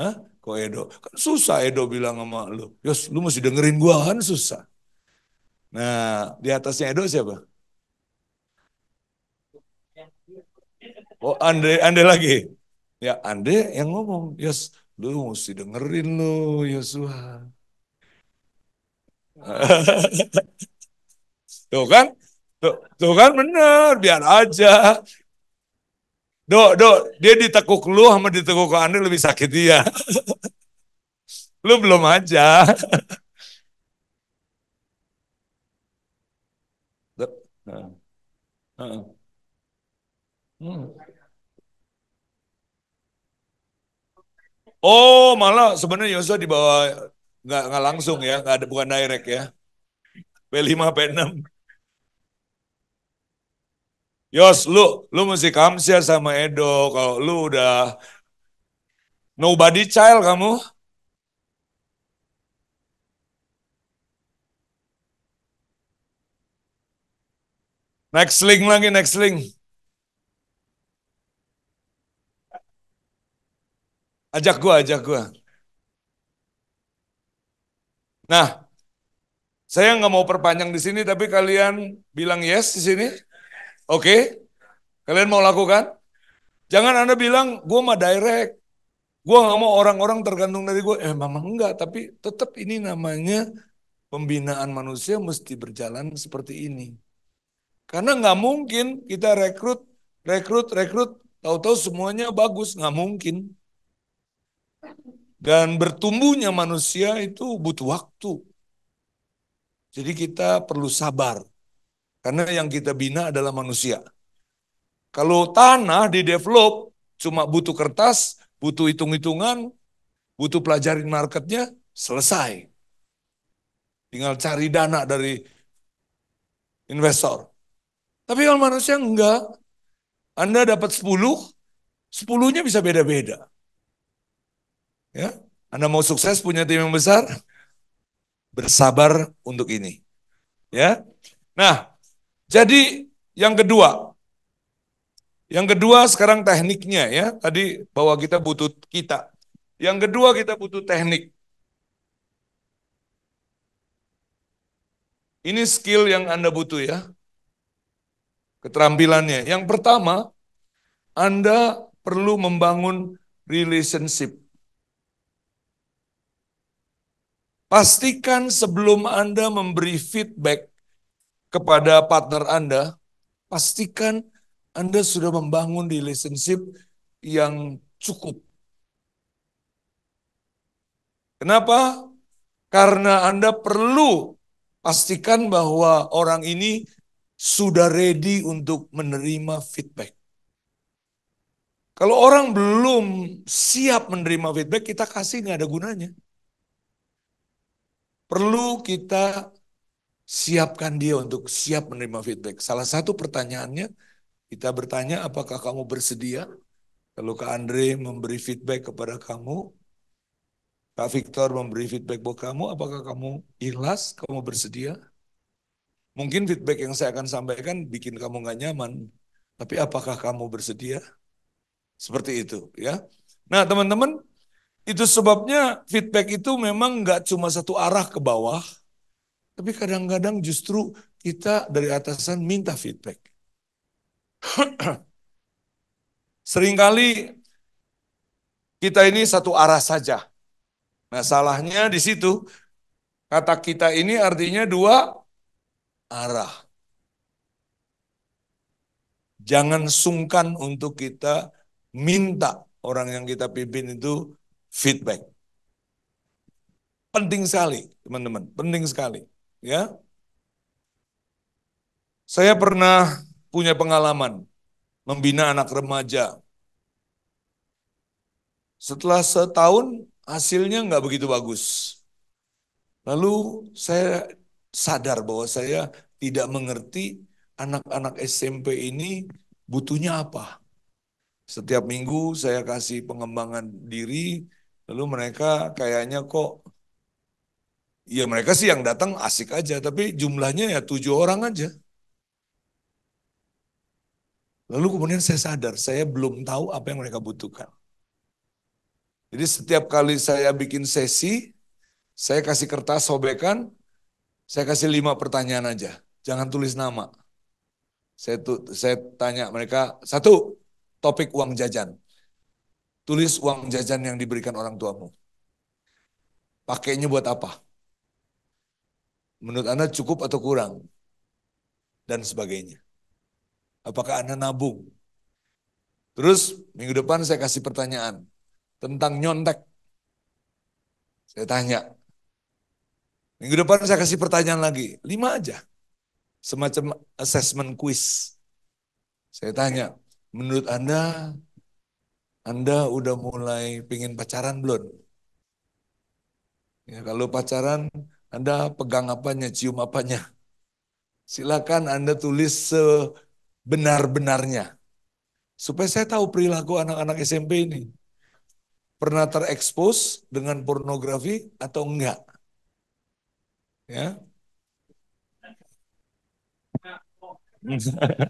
Hah? Kok Edo? Kan susah Edo bilang sama lu. Yos, lu mesti dengerin gua kan susah. Nah, di atasnya Edo siapa? Oh Andre, Andre lagi. Ya Andre yang ngomong, Yes lu mesti dengerin lu Yosua. Tuh kan? Tuh, tuh kan benar biar aja. Do, do, dia ditekuk lu sama ditekuk ke Andre lebih sakit dia. lu belum aja. Uh Uh. Hmm. Oh, malah sebenarnya Yosua di bawah nggak nggak langsung ya, nggak ada bukan direct ya. P5 P6. Yos, lu lu mesti kamsia sama Edo kalau lu udah nobody child kamu. Next link lagi, next link. Ajak gue, ajak gue. Nah, saya nggak mau perpanjang di sini, tapi kalian bilang yes di sini. Oke, okay. kalian mau lakukan? Jangan Anda bilang, gue mah direct. Gue gak mau orang-orang tergantung dari gue. Eh, memang enggak, tapi tetap ini namanya pembinaan manusia mesti berjalan seperti ini. Karena nggak mungkin kita rekrut, rekrut, rekrut, tahu-tahu semuanya bagus, nggak mungkin. Dan bertumbuhnya manusia itu butuh waktu. Jadi kita perlu sabar. Karena yang kita bina adalah manusia. Kalau tanah di-develop, cuma butuh kertas, butuh hitung-hitungan, butuh pelajarin marketnya, selesai. Tinggal cari dana dari investor. Tapi kalau manusia enggak, Anda dapat 10, 10-nya bisa beda-beda. Ya, Anda mau sukses punya tim yang besar, bersabar untuk ini. Ya. Nah, jadi yang kedua, yang kedua sekarang tekniknya ya. Tadi bahwa kita butuh kita. Yang kedua kita butuh teknik. Ini skill yang Anda butuh ya. Keterampilannya. Yang pertama, Anda perlu membangun relationship. Pastikan sebelum Anda memberi feedback kepada partner Anda, pastikan Anda sudah membangun relationship yang cukup. Kenapa? Karena Anda perlu pastikan bahwa orang ini sudah ready untuk menerima feedback. Kalau orang belum siap menerima feedback, kita kasih nggak ada gunanya perlu kita siapkan dia untuk siap menerima feedback. Salah satu pertanyaannya, kita bertanya apakah kamu bersedia kalau Kak Andre memberi feedback kepada kamu, Kak Victor memberi feedback buat kamu, apakah kamu ikhlas, kamu bersedia? Mungkin feedback yang saya akan sampaikan bikin kamu nggak nyaman, tapi apakah kamu bersedia? Seperti itu, ya. Nah, teman-teman, itu sebabnya feedback itu memang nggak cuma satu arah ke bawah, tapi kadang-kadang justru kita dari atasan minta feedback. Seringkali kita ini satu arah saja. Nah salahnya di situ, kata kita ini artinya dua arah. Jangan sungkan untuk kita minta orang yang kita pimpin itu feedback. Penting sekali, teman-teman, penting sekali, ya. Saya pernah punya pengalaman membina anak remaja. Setelah setahun hasilnya nggak begitu bagus. Lalu saya sadar bahwa saya tidak mengerti anak-anak SMP ini butuhnya apa. Setiap minggu saya kasih pengembangan diri, Lalu mereka kayaknya kok ya mereka sih yang datang asik aja, tapi jumlahnya ya tujuh orang aja. Lalu kemudian saya sadar, saya belum tahu apa yang mereka butuhkan. Jadi setiap kali saya bikin sesi, saya kasih kertas sobekan, saya kasih lima pertanyaan aja. Jangan tulis nama. Saya, tu, saya tanya mereka, satu, topik uang jajan. Tulis uang jajan yang diberikan orang tuamu. Pakainya buat apa? Menurut Anda cukup atau kurang? Dan sebagainya. Apakah Anda nabung? Terus minggu depan saya kasih pertanyaan tentang nyontek. Saya tanya. Minggu depan saya kasih pertanyaan lagi. Lima aja. Semacam assessment quiz. Saya tanya, menurut Anda anda udah mulai pingin pacaran belum? Ya, kalau pacaran, Anda pegang apanya, cium apanya. Silakan Anda tulis sebenar-benarnya. Supaya saya tahu perilaku anak-anak SMP ini. Pernah terekspos dengan pornografi atau enggak? Ya.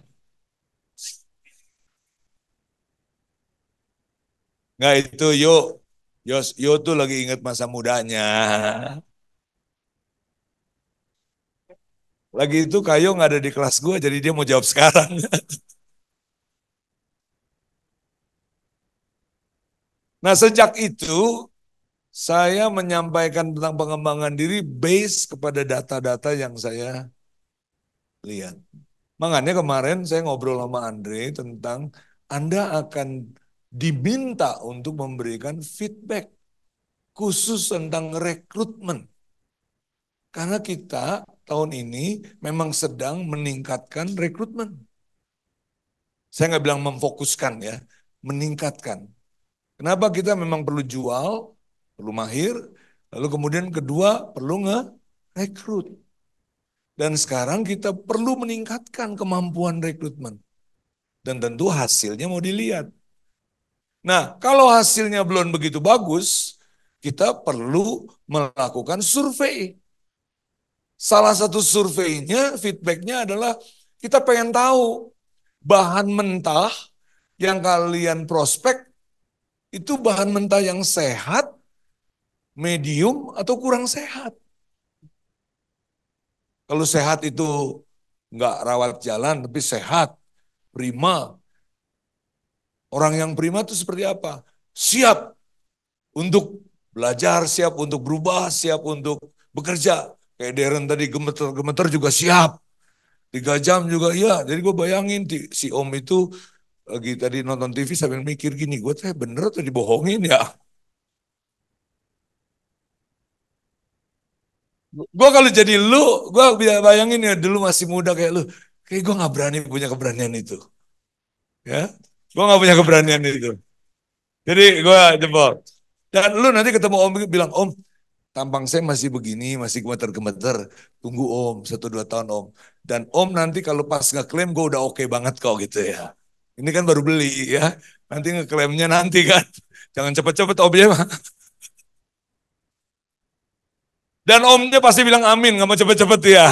Nggak itu yo, yo, yo tuh lagi ingat masa mudanya. Lagi itu Kayo nggak ada di kelas gue, jadi dia mau jawab sekarang. nah sejak itu saya menyampaikan tentang pengembangan diri base kepada data-data yang saya lihat. Makanya kemarin saya ngobrol sama Andre tentang Anda akan diminta untuk memberikan feedback khusus tentang rekrutmen. Karena kita tahun ini memang sedang meningkatkan rekrutmen. Saya nggak bilang memfokuskan ya, meningkatkan. Kenapa kita memang perlu jual, perlu mahir, lalu kemudian kedua perlu nge-rekrut. Dan sekarang kita perlu meningkatkan kemampuan rekrutmen. Dan tentu hasilnya mau dilihat Nah, kalau hasilnya belum begitu bagus, kita perlu melakukan survei. Salah satu surveinya, feedbacknya adalah kita pengen tahu bahan mentah yang kalian prospek itu bahan mentah yang sehat, medium, atau kurang sehat. Kalau sehat itu nggak rawat jalan, tapi sehat, prima, Orang yang prima itu seperti apa? Siap untuk belajar, siap untuk berubah, siap untuk bekerja. Kayak Darren tadi gemeter-gemeter juga siap. Tiga jam juga iya. Jadi gue bayangin si Om itu lagi tadi nonton TV sambil mikir gini, gue teh bener atau dibohongin ya? Gue kalau jadi lu, gue bisa bayangin ya dulu masih muda kayak lu, kayak gue gak berani punya keberanian itu. Ya, Gue gak punya keberanian itu. Jadi gue jebol. Dan lu nanti ketemu om bilang, om tampang saya masih begini, masih gemeter-gemeter. Tunggu om, satu dua tahun om. Dan om nanti kalau pas klaim, gue udah oke okay banget kok gitu ya. Ini kan baru beli ya. Nanti ngeklaimnya nanti kan. Jangan cepet-cepet omnya mah. Dan omnya pasti bilang amin, gak mau cepet-cepet ya.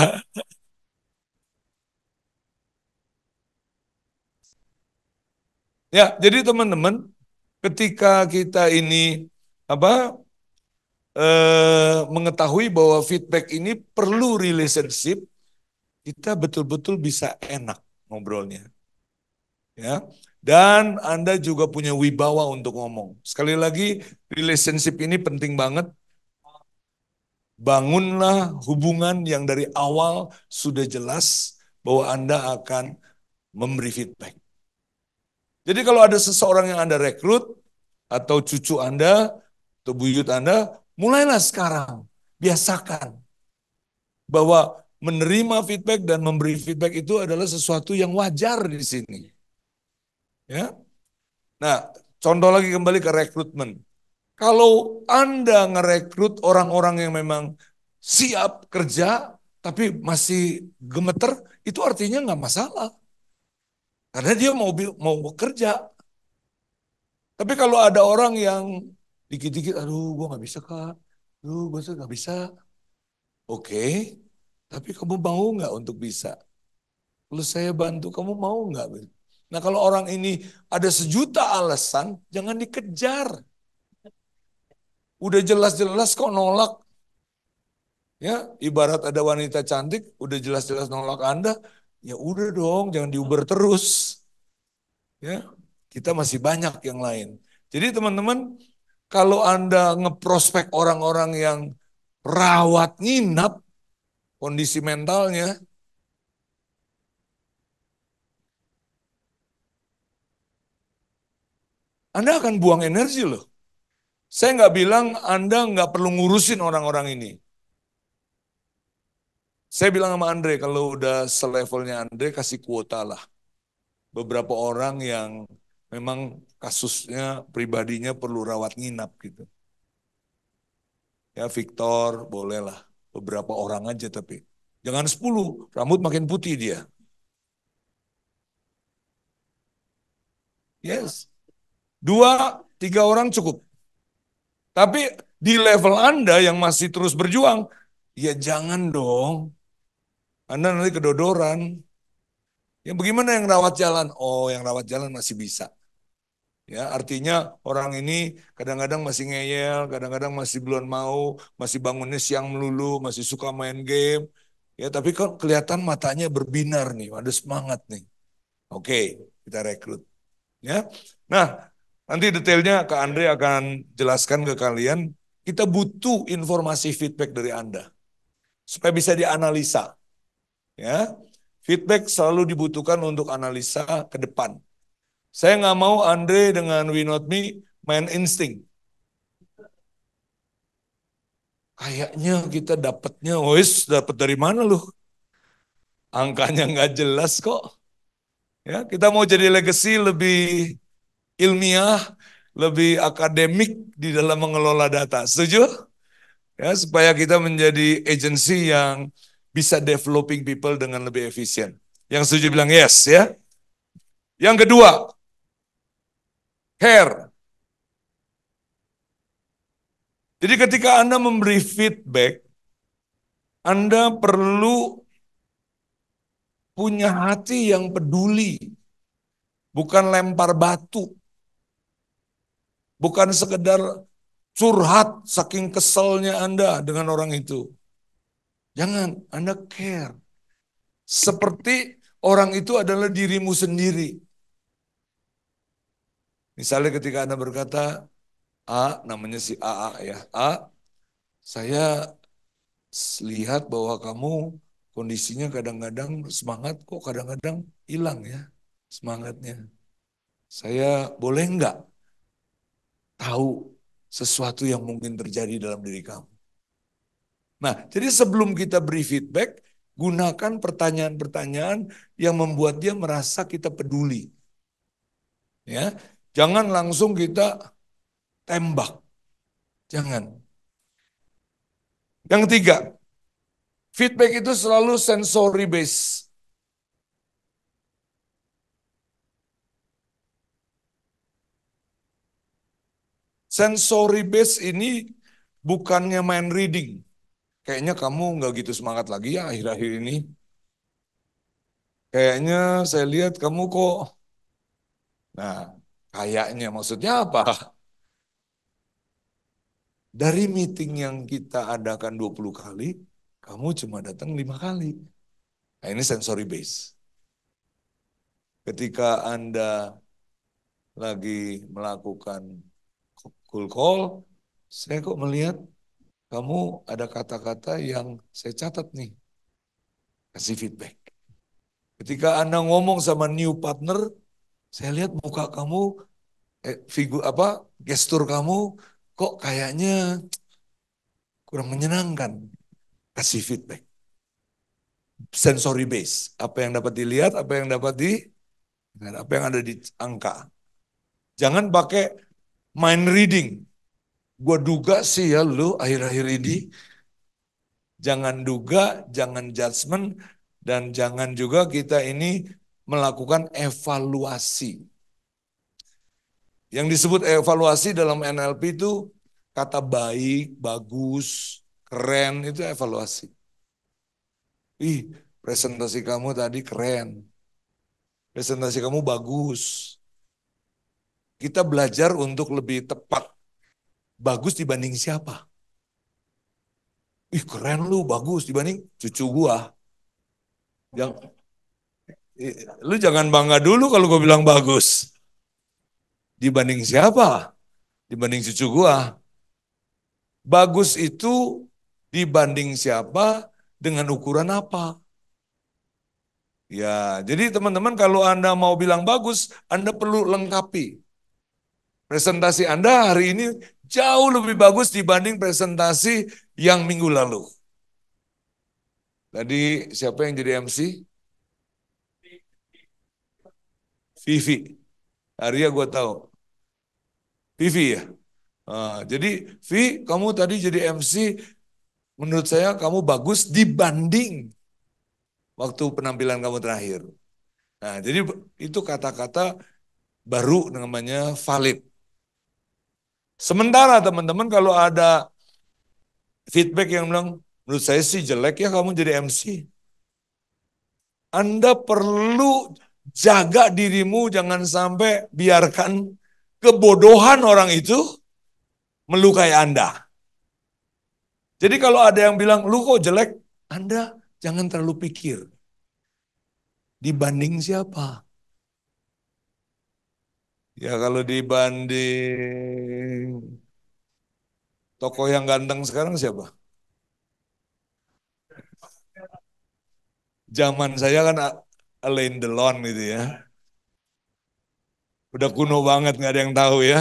Ya, jadi teman-teman, ketika kita ini apa eh, mengetahui bahwa feedback ini perlu relationship, kita betul-betul bisa enak ngobrolnya. Ya. Dan Anda juga punya wibawa untuk ngomong. Sekali lagi, relationship ini penting banget. Bangunlah hubungan yang dari awal sudah jelas bahwa Anda akan memberi feedback. Jadi kalau ada seseorang yang Anda rekrut, atau cucu Anda, atau buyut Anda, mulailah sekarang. Biasakan bahwa menerima feedback dan memberi feedback itu adalah sesuatu yang wajar di sini. Ya. Nah, contoh lagi kembali ke rekrutmen. Kalau Anda ngerekrut orang-orang yang memang siap kerja, tapi masih gemeter, itu artinya nggak masalah. Karena dia mau mau bekerja. Tapi kalau ada orang yang dikit-dikit, aduh gue gak bisa kak, aduh gue gak bisa. Oke, tapi kamu mau gak untuk bisa? Kalau saya bantu, kamu mau gak? Nah kalau orang ini ada sejuta alasan, jangan dikejar. Udah jelas-jelas kok nolak. Ya, ibarat ada wanita cantik, udah jelas-jelas nolak Anda, Ya udah dong, jangan diuber terus. Ya, kita masih banyak yang lain. Jadi teman-teman, kalau Anda ngeprospek orang-orang yang rawat nginap kondisi mentalnya, Anda akan buang energi loh. Saya nggak bilang Anda nggak perlu ngurusin orang-orang ini. Saya bilang sama Andre, kalau udah selevelnya Andre, kasih kuota lah. Beberapa orang yang memang kasusnya pribadinya perlu rawat nginap gitu. Ya Victor, bolehlah. Beberapa orang aja tapi. Jangan 10, rambut makin putih dia. Yes. Dua, tiga orang cukup. Tapi di level Anda yang masih terus berjuang, ya jangan dong anda nanti kedodoran. Ya bagaimana yang rawat jalan? Oh, yang rawat jalan masih bisa. Ya, artinya orang ini kadang-kadang masih ngeyel, kadang-kadang masih belum mau, masih bangunnya siang melulu, masih suka main game. Ya, tapi kok kelihatan matanya berbinar nih, ada semangat nih. Oke, kita rekrut. Ya. Nah, nanti detailnya ke Andre akan jelaskan ke kalian. Kita butuh informasi feedback dari Anda supaya bisa dianalisa. Ya, feedback selalu dibutuhkan untuk analisa ke depan. Saya nggak mau Andre dengan We Not Me main insting. Kayaknya kita dapatnya, wis dapat dari mana loh? Angkanya nggak jelas kok. Ya, kita mau jadi legacy lebih ilmiah, lebih akademik di dalam mengelola data. Setuju? Ya, supaya kita menjadi agensi yang bisa developing people dengan lebih efisien. Yang setuju bilang yes ya. Yang kedua, care. Jadi ketika Anda memberi feedback, Anda perlu punya hati yang peduli. Bukan lempar batu. Bukan sekedar curhat saking keselnya Anda dengan orang itu. Jangan, Anda care. Seperti orang itu adalah dirimu sendiri. Misalnya ketika Anda berkata, A, namanya si AA ya, A, saya lihat bahwa kamu kondisinya kadang-kadang semangat kok kadang-kadang hilang ya semangatnya. Saya boleh enggak tahu sesuatu yang mungkin terjadi dalam diri kamu? Nah, jadi sebelum kita beri feedback, gunakan pertanyaan-pertanyaan yang membuat dia merasa kita peduli. Ya, jangan langsung kita tembak. Jangan. Yang ketiga, feedback itu selalu sensory based. Sensory based ini bukannya main reading kayaknya kamu nggak gitu semangat lagi ya akhir-akhir ini. Kayaknya saya lihat kamu kok, nah kayaknya maksudnya apa? Dari meeting yang kita adakan 20 kali, kamu cuma datang lima kali. Nah, ini sensory base. Ketika Anda lagi melakukan cool call, saya kok melihat kamu ada kata-kata yang saya catat nih. Kasih feedback. Ketika Anda ngomong sama new partner, saya lihat muka kamu, eh, figur apa, gestur kamu kok kayaknya kurang menyenangkan. Kasih feedback. Sensory base, apa yang dapat dilihat, apa yang dapat di apa yang ada di angka. Jangan pakai mind reading Gue duga sih ya lu akhir-akhir ini. Hmm. Jangan duga, jangan judgement, dan jangan juga kita ini melakukan evaluasi. Yang disebut evaluasi dalam NLP itu kata baik, bagus, keren itu evaluasi. Ih, presentasi kamu tadi keren. Presentasi kamu bagus. Kita belajar untuk lebih tepat bagus dibanding siapa? Ih keren lu, bagus dibanding cucu gua. Yang lu jangan bangga dulu kalau gua bilang bagus. Dibanding siapa? Dibanding cucu gua. Bagus itu dibanding siapa dengan ukuran apa? Ya, jadi teman-teman kalau Anda mau bilang bagus, Anda perlu lengkapi. Presentasi Anda hari ini jauh lebih bagus dibanding presentasi yang minggu lalu. Tadi siapa yang jadi MC? Vivi. Arya gue tahu. Vivi ya? Nah, jadi Vi, kamu tadi jadi MC, menurut saya kamu bagus dibanding waktu penampilan kamu terakhir. Nah, jadi itu kata-kata baru namanya valid. Sementara teman-teman kalau ada feedback yang bilang, menurut saya sih jelek ya kamu jadi MC. Anda perlu jaga dirimu jangan sampai biarkan kebodohan orang itu melukai Anda. Jadi kalau ada yang bilang, lu kok jelek, Anda jangan terlalu pikir. Dibanding siapa? Ya kalau dibanding tokoh yang ganteng sekarang siapa? Zaman saya kan Alain Delon gitu ya. Udah kuno banget nggak ada yang tahu ya.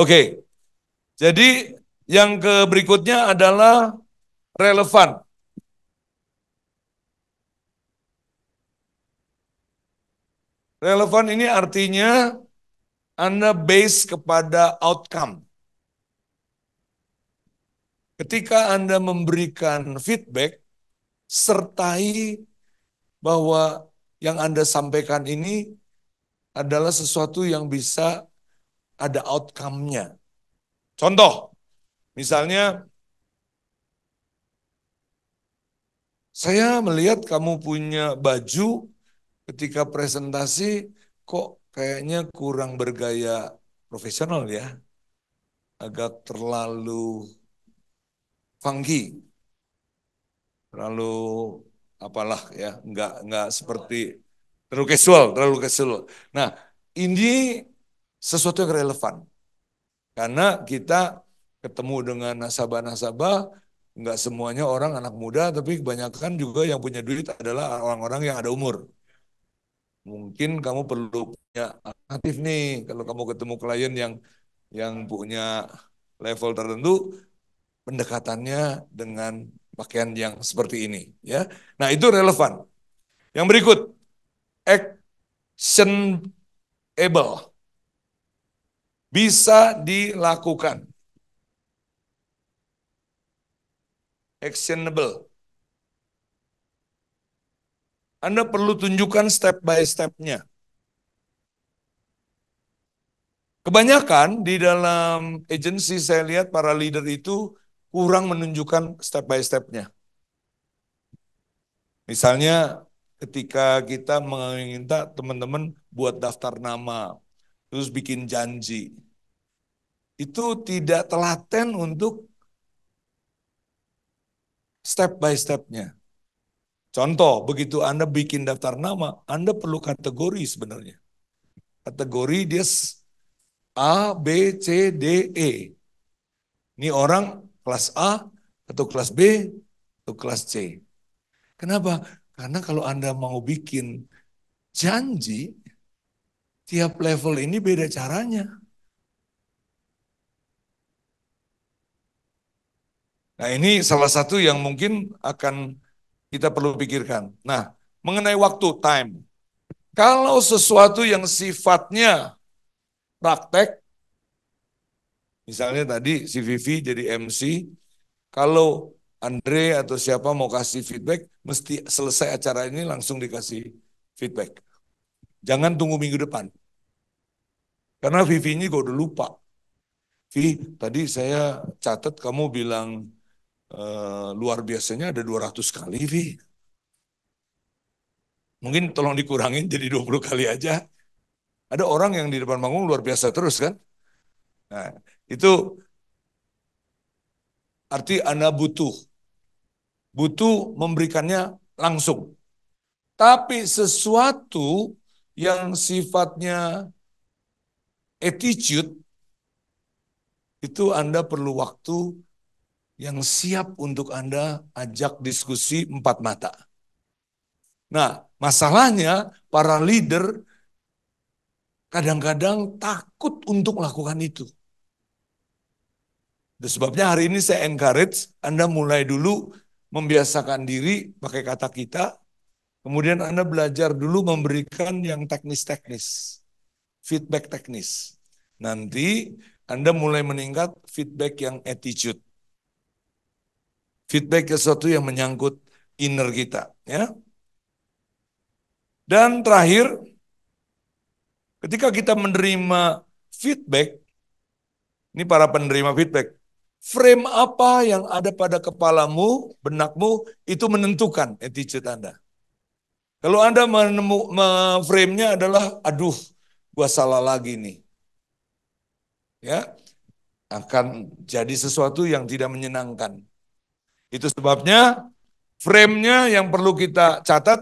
Oke, jadi yang ke berikutnya adalah relevan. Relevan ini artinya Anda base kepada outcome. Ketika Anda memberikan feedback, sertai bahwa yang Anda sampaikan ini adalah sesuatu yang bisa ada outcome-nya. Contoh, misalnya saya melihat kamu punya baju ketika presentasi kok kayaknya kurang bergaya profesional ya. Agak terlalu funky. Terlalu apalah ya, nggak nggak seperti terlalu casual, terlalu casual. Nah, ini sesuatu yang relevan. Karena kita ketemu dengan nasabah-nasabah, nggak semuanya orang anak muda, tapi kebanyakan juga yang punya duit adalah orang-orang yang ada umur mungkin kamu perlu punya alternatif nih kalau kamu ketemu klien yang yang punya level tertentu pendekatannya dengan pakaian yang seperti ini ya nah itu relevan yang berikut actionable bisa dilakukan actionable anda perlu tunjukkan step by stepnya. Kebanyakan di dalam agensi saya lihat para leader itu kurang menunjukkan step by stepnya. Misalnya ketika kita meminta teman-teman buat daftar nama, terus bikin janji. Itu tidak telaten untuk step by stepnya. Contoh, begitu Anda bikin daftar nama, Anda perlu kategori sebenarnya. Kategori dia A, B, C, D, E. Ini orang kelas A, atau kelas B, atau kelas C. Kenapa? Karena kalau Anda mau bikin janji, tiap level ini beda caranya. Nah ini salah satu yang mungkin akan kita perlu pikirkan. Nah, mengenai waktu, time. Kalau sesuatu yang sifatnya praktek, misalnya tadi si Vivi jadi MC, kalau Andre atau siapa mau kasih feedback, mesti selesai acara ini langsung dikasih feedback. Jangan tunggu minggu depan. Karena Vivi ini gue udah lupa. Vivi, tadi saya catat kamu bilang Eh, luar biasanya ada 200 kali, Vi. Mungkin tolong dikurangin jadi 20 kali aja. Ada orang yang di depan panggung luar biasa terus kan? Nah, itu arti anda butuh. Butuh memberikannya langsung. Tapi sesuatu yang sifatnya attitude itu Anda perlu waktu yang siap untuk Anda ajak diskusi empat mata. Nah, masalahnya para leader kadang-kadang takut untuk melakukan itu. Dan nah, sebabnya hari ini saya encourage Anda mulai dulu membiasakan diri pakai kata kita, kemudian Anda belajar dulu memberikan yang teknis-teknis, feedback teknis. Nanti Anda mulai meningkat feedback yang attitude Feedback sesuatu yang menyangkut inner kita. Ya. Dan terakhir, ketika kita menerima feedback, ini para penerima feedback, frame apa yang ada pada kepalamu, benakmu, itu menentukan attitude Anda. Kalau Anda menemu, me, frame-nya adalah, aduh, gua salah lagi nih. Ya, akan jadi sesuatu yang tidak menyenangkan. Itu sebabnya frame-nya yang perlu kita catat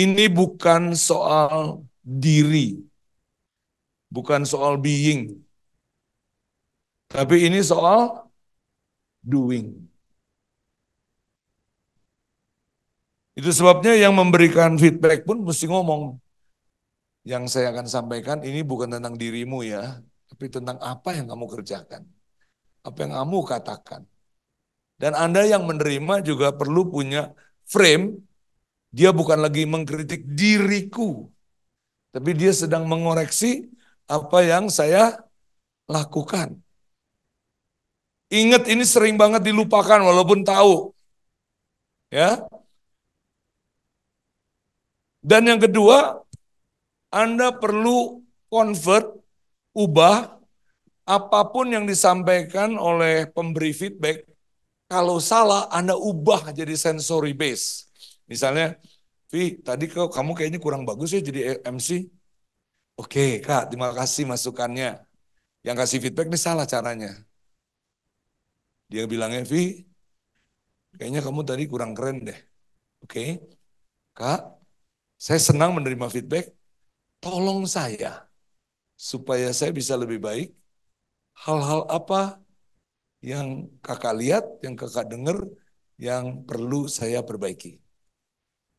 ini bukan soal diri, bukan soal being, tapi ini soal doing. Itu sebabnya yang memberikan feedback pun mesti ngomong. Yang saya akan sampaikan ini bukan tentang dirimu ya, tapi tentang apa yang kamu kerjakan apa yang kamu katakan. Dan Anda yang menerima juga perlu punya frame, dia bukan lagi mengkritik diriku, tapi dia sedang mengoreksi apa yang saya lakukan. Ingat ini sering banget dilupakan walaupun tahu. Ya. Dan yang kedua, Anda perlu convert, ubah apapun yang disampaikan oleh pemberi feedback, kalau salah Anda ubah jadi sensory base. Misalnya, Vi, tadi kau, kamu kayaknya kurang bagus ya jadi MC. Oke, Kak, terima kasih masukannya. Yang kasih feedback ini salah caranya. Dia bilangnya, Vi, kayaknya kamu tadi kurang keren deh. Oke, Kak, saya senang menerima feedback. Tolong saya supaya saya bisa lebih baik hal-hal apa yang kakak lihat, yang kakak dengar, yang perlu saya perbaiki.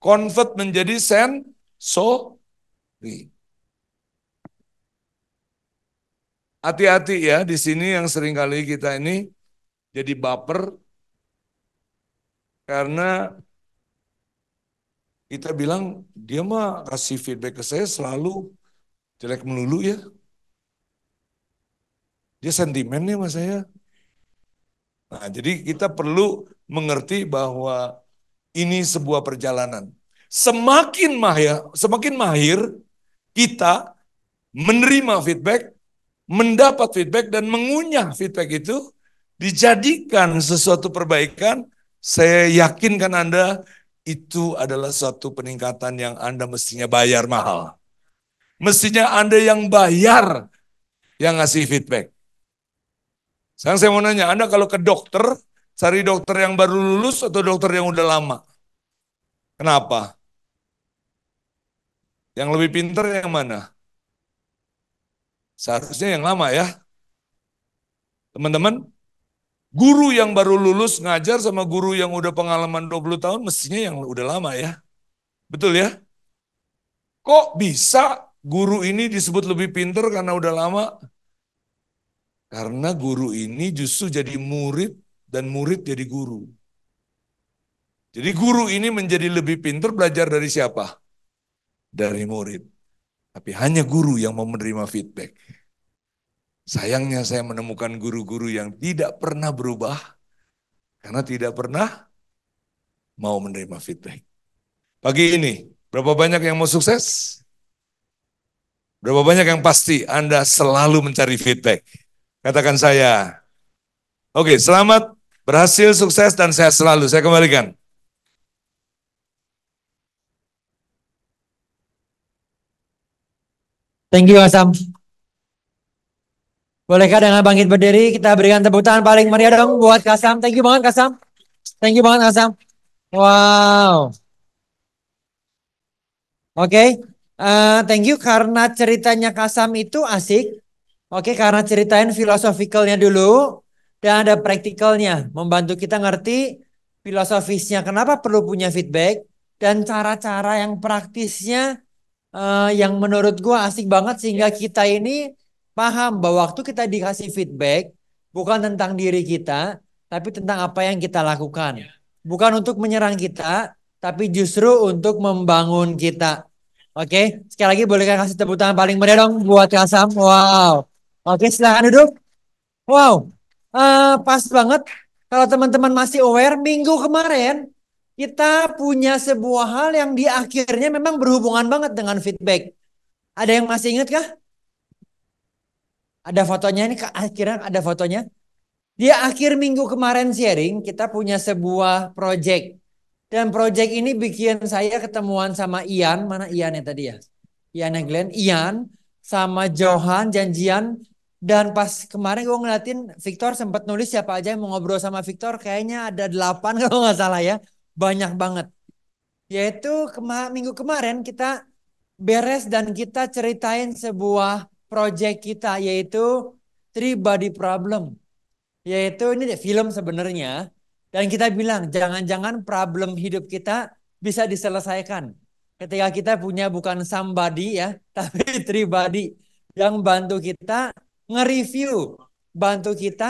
Convert menjadi sen, sorry. Hati-hati ya, di sini yang sering kali kita ini jadi baper karena kita bilang dia mah kasih feedback ke saya selalu jelek melulu ya. Dia sentimen nih sama saya. Nah, jadi kita perlu mengerti bahwa ini sebuah perjalanan. Semakin mahir, semakin mahir kita menerima feedback, mendapat feedback dan mengunyah feedback itu dijadikan sesuatu perbaikan, saya yakinkan Anda itu adalah suatu peningkatan yang Anda mestinya bayar mahal. Mestinya Anda yang bayar yang ngasih feedback. Sekarang saya mau nanya, Anda kalau ke dokter, cari dokter yang baru lulus atau dokter yang udah lama? Kenapa? Yang lebih pinter yang mana? Seharusnya yang lama ya. Teman-teman, guru yang baru lulus ngajar sama guru yang udah pengalaman 20 tahun mestinya yang udah lama ya. Betul ya? Kok bisa guru ini disebut lebih pinter karena udah lama? Karena guru ini justru jadi murid dan murid jadi guru. Jadi guru ini menjadi lebih pintar belajar dari siapa? Dari murid. Tapi hanya guru yang mau menerima feedback. Sayangnya saya menemukan guru-guru yang tidak pernah berubah karena tidak pernah mau menerima feedback. Pagi ini, berapa banyak yang mau sukses? Berapa banyak yang pasti Anda selalu mencari feedback? Katakan saya. Oke, selamat, berhasil, sukses, dan sehat selalu. Saya kembalikan. Thank you, Asam. Bolehkah dengan bangkit berdiri kita berikan tepuk tangan paling meriah dong buat Kasam. Thank you banget Kasam. Thank you banget Kasam. Wow. Oke, okay. uh, eh, thank you karena ceritanya Kasam itu asik. Oke, karena ceritain filosofikalnya dulu dan ada praktikalnya membantu kita ngerti filosofisnya kenapa perlu punya feedback dan cara-cara yang praktisnya uh, yang menurut gua asik banget sehingga iya. kita ini paham bahwa waktu kita dikasih feedback bukan tentang diri kita tapi tentang apa yang kita lakukan iya. bukan untuk menyerang kita tapi justru untuk membangun kita oke okay? sekali lagi boleh kasih tepuk tangan paling meriah dong buat Kasam wow Oke, silahkan duduk. Wow, uh, pas banget kalau teman-teman masih aware, minggu kemarin kita punya sebuah hal yang di akhirnya memang berhubungan banget dengan feedback. Ada yang masih ingat kah? Ada fotonya ini akhirnya ada fotonya. Di akhir minggu kemarin sharing kita punya sebuah project dan project ini bikin saya ketemuan sama Ian mana Ian ya tadi ya Ian Glenn Ian sama Johan janjian dan pas kemarin gue ngeliatin Victor sempat nulis siapa aja yang mau ngobrol sama Victor. Kayaknya ada delapan kalau nggak salah ya. Banyak banget. Yaitu kema minggu kemarin kita beres dan kita ceritain sebuah project kita yaitu Three Body Problem. Yaitu ini deh, film sebenarnya. Dan kita bilang jangan-jangan problem hidup kita bisa diselesaikan. Ketika kita punya bukan somebody ya, tapi three body yang bantu kita nge-review, bantu kita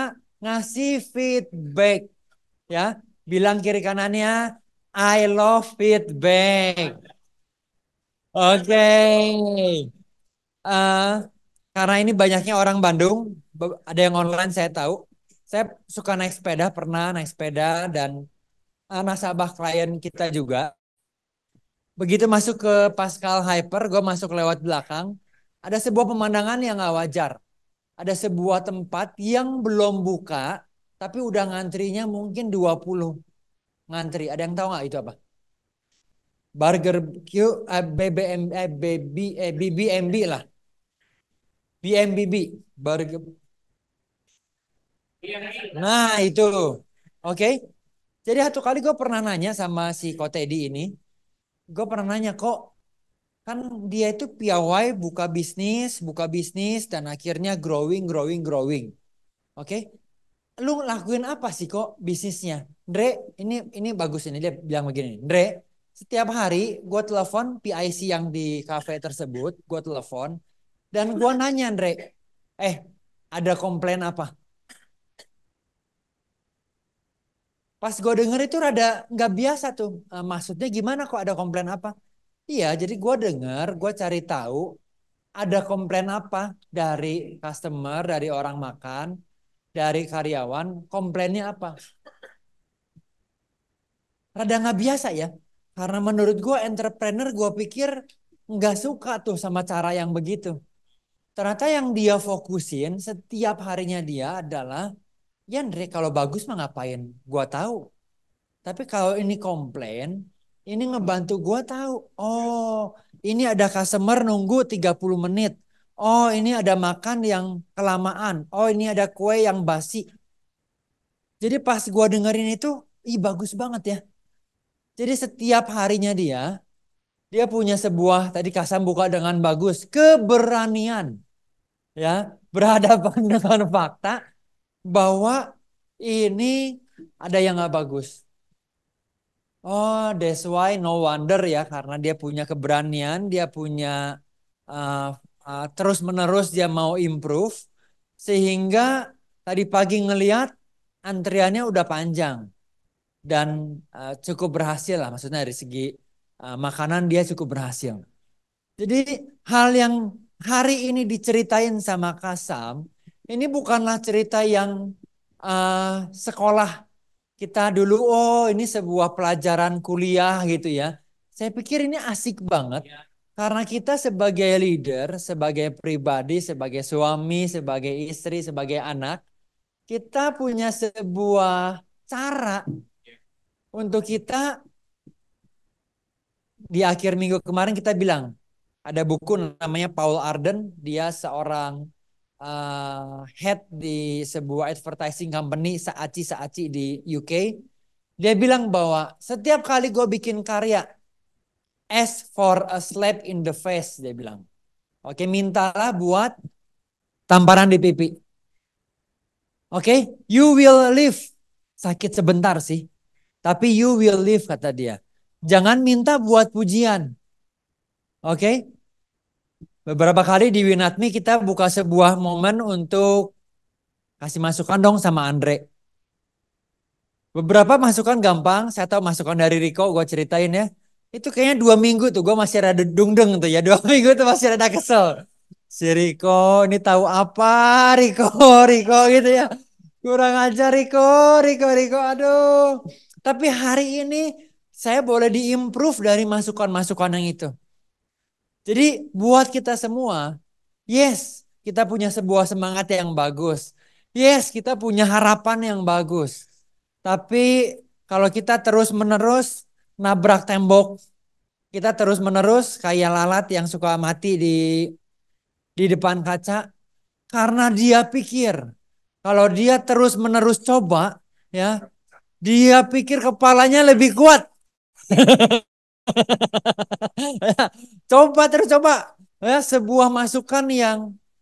ngasih feedback. Ya, bilang kiri kanannya I love feedback. Oke. Okay. Uh, eh, karena ini banyaknya orang Bandung, ada yang online saya tahu. Saya suka naik sepeda, pernah naik sepeda dan uh, nasabah klien kita juga. Begitu masuk ke Pascal Hyper, gue masuk lewat belakang, ada sebuah pemandangan yang gak wajar ada sebuah tempat yang belum buka tapi udah ngantrinya mungkin 20 ngantri. Ada yang tahu nggak itu apa? Burger Q BBM BB, BBMB lah. BMBB burger. Nah, itu. Oke. Okay? Jadi satu kali gue pernah nanya sama si Kotedi ini. Gue pernah nanya kok kan dia itu piawai buka bisnis, buka bisnis dan akhirnya growing, growing, growing. Oke. Okay? Lu lakuin apa sih kok bisnisnya? Dre, ini ini bagus ini dia bilang begini. Dre, setiap hari gue telepon PIC yang di cafe tersebut, gue telepon dan gue nanya Dre, eh ada komplain apa? Pas gue denger itu rada nggak biasa tuh. Eh, maksudnya gimana kok ada komplain apa? Iya, jadi gue dengar, gue cari tahu ada komplain apa dari customer, dari orang makan, dari karyawan, komplainnya apa? Rada nggak biasa ya, karena menurut gue entrepreneur gue pikir nggak suka tuh sama cara yang begitu. Ternyata yang dia fokusin setiap harinya dia adalah, ya Andre kalau bagus mah ngapain? Gue tahu. Tapi kalau ini komplain, ini ngebantu gue tahu. Oh, ini ada customer nunggu 30 menit. Oh, ini ada makan yang kelamaan. Oh, ini ada kue yang basi. Jadi pas gue dengerin itu, ih bagus banget ya. Jadi setiap harinya dia, dia punya sebuah tadi kasam buka dengan bagus keberanian, ya berhadapan dengan fakta bahwa ini ada yang nggak bagus. Oh, that's why no wonder ya karena dia punya keberanian, dia punya uh, eh, uh, eh, terus menerus dia mau improve sehingga tadi pagi ngeliat antriannya udah panjang dan uh, cukup berhasil lah maksudnya dari segi uh, makanan dia cukup berhasil. Jadi hal yang hari ini diceritain sama Kasam ini bukanlah cerita yang uh, sekolah kita dulu oh ini sebuah pelajaran kuliah gitu ya. Saya pikir ini asik banget ya. karena kita sebagai leader, sebagai pribadi, sebagai suami, sebagai istri, sebagai anak, kita punya sebuah cara ya. untuk kita di akhir minggu kemarin kita bilang ada buku namanya Paul Arden, dia seorang uh, head di sebuah advertising company saat Saaci di UK. Dia bilang bahwa setiap kali gue bikin karya, ask for a slap in the face, dia bilang. Oke, mintalah buat tamparan di pipi. Oke, you will live. Sakit sebentar sih, tapi you will live kata dia. Jangan minta buat pujian. Oke, Beberapa kali di Winatmi kita buka sebuah momen untuk kasih masukan dong sama Andre. Beberapa masukan gampang, saya tahu masukan dari Riko, gue ceritain ya. Itu kayaknya dua minggu tuh, gue masih rada dungdeng tuh ya. Dua minggu tuh masih rada kesel. Si Riko, ini tahu apa Riko, Riko gitu ya. Kurang aja Riko, Riko, Riko, aduh. Tapi hari ini saya boleh diimprove dari masukan-masukan yang itu. Jadi buat kita semua, yes, kita punya sebuah semangat yang bagus. Yes, kita punya harapan yang bagus. Tapi kalau kita terus-menerus nabrak tembok, kita terus-menerus kayak lalat yang suka mati di di depan kaca karena dia pikir kalau dia terus-menerus coba ya, dia pikir kepalanya lebih kuat. Ya, coba terus coba ya, sebuah masukan yang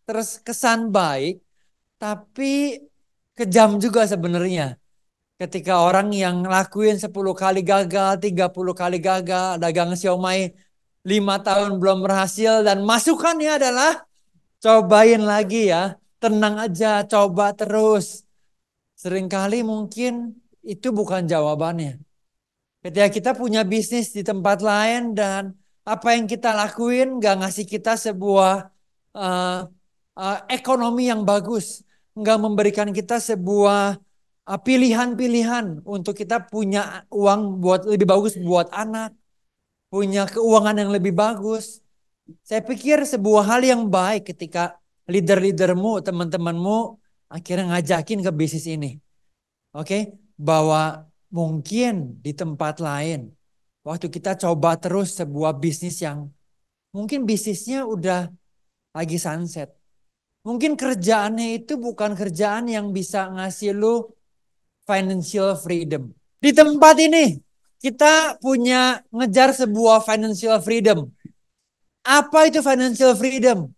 terkesan baik tapi kejam juga sebenarnya ketika orang yang lakuin 10 kali gagal, 30 kali gagal, dagang siomay 5 tahun belum berhasil dan masukannya adalah cobain lagi ya, tenang aja, coba terus. Seringkali mungkin itu bukan jawabannya. Ketika kita punya bisnis di tempat lain dan apa yang kita lakuin gak ngasih kita sebuah uh, uh, ekonomi yang bagus, Gak memberikan kita sebuah eh, pilihan-pilihan untuk kita punya uang buat lebih bagus buat anak, punya keuangan yang lebih bagus. Saya pikir sebuah hal yang baik ketika leader-leadermu, teman-temanmu akhirnya ngajakin ke bisnis ini. Oke, okay? bahwa Mungkin di tempat lain, waktu kita coba terus sebuah bisnis yang mungkin bisnisnya udah lagi sunset. Mungkin kerjaannya itu bukan kerjaan yang bisa ngasih lu financial freedom. Di tempat ini kita punya ngejar sebuah financial freedom. Apa itu financial freedom?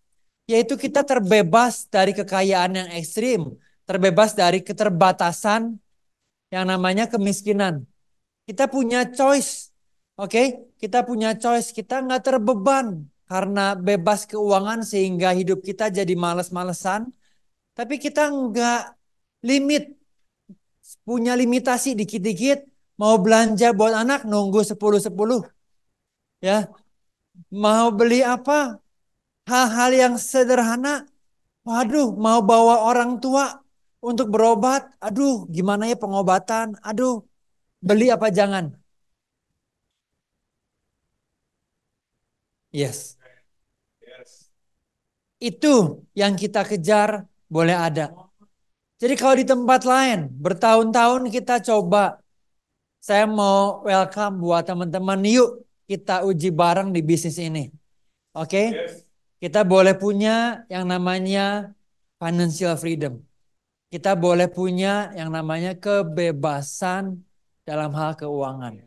Yaitu kita terbebas dari kekayaan yang ekstrim, terbebas dari keterbatasan yang namanya kemiskinan. Kita punya choice. Oke, okay? kita punya choice, kita nggak terbeban karena bebas keuangan sehingga hidup kita jadi males-malesan. Tapi kita nggak limit, punya limitasi dikit-dikit. Mau belanja buat anak nunggu 10-10. Ya, mau beli apa? Hal-hal yang sederhana. Waduh, mau bawa orang tua untuk berobat, aduh gimana ya pengobatan, aduh beli apa jangan. Yes. yes. Itu yang kita kejar boleh ada. Jadi kalau di tempat lain bertahun-tahun kita coba. Saya mau welcome buat teman-teman yuk kita uji bareng di bisnis ini. Oke? Okay? Yes. Kita boleh punya yang namanya financial freedom kita boleh punya yang namanya kebebasan dalam hal keuangan.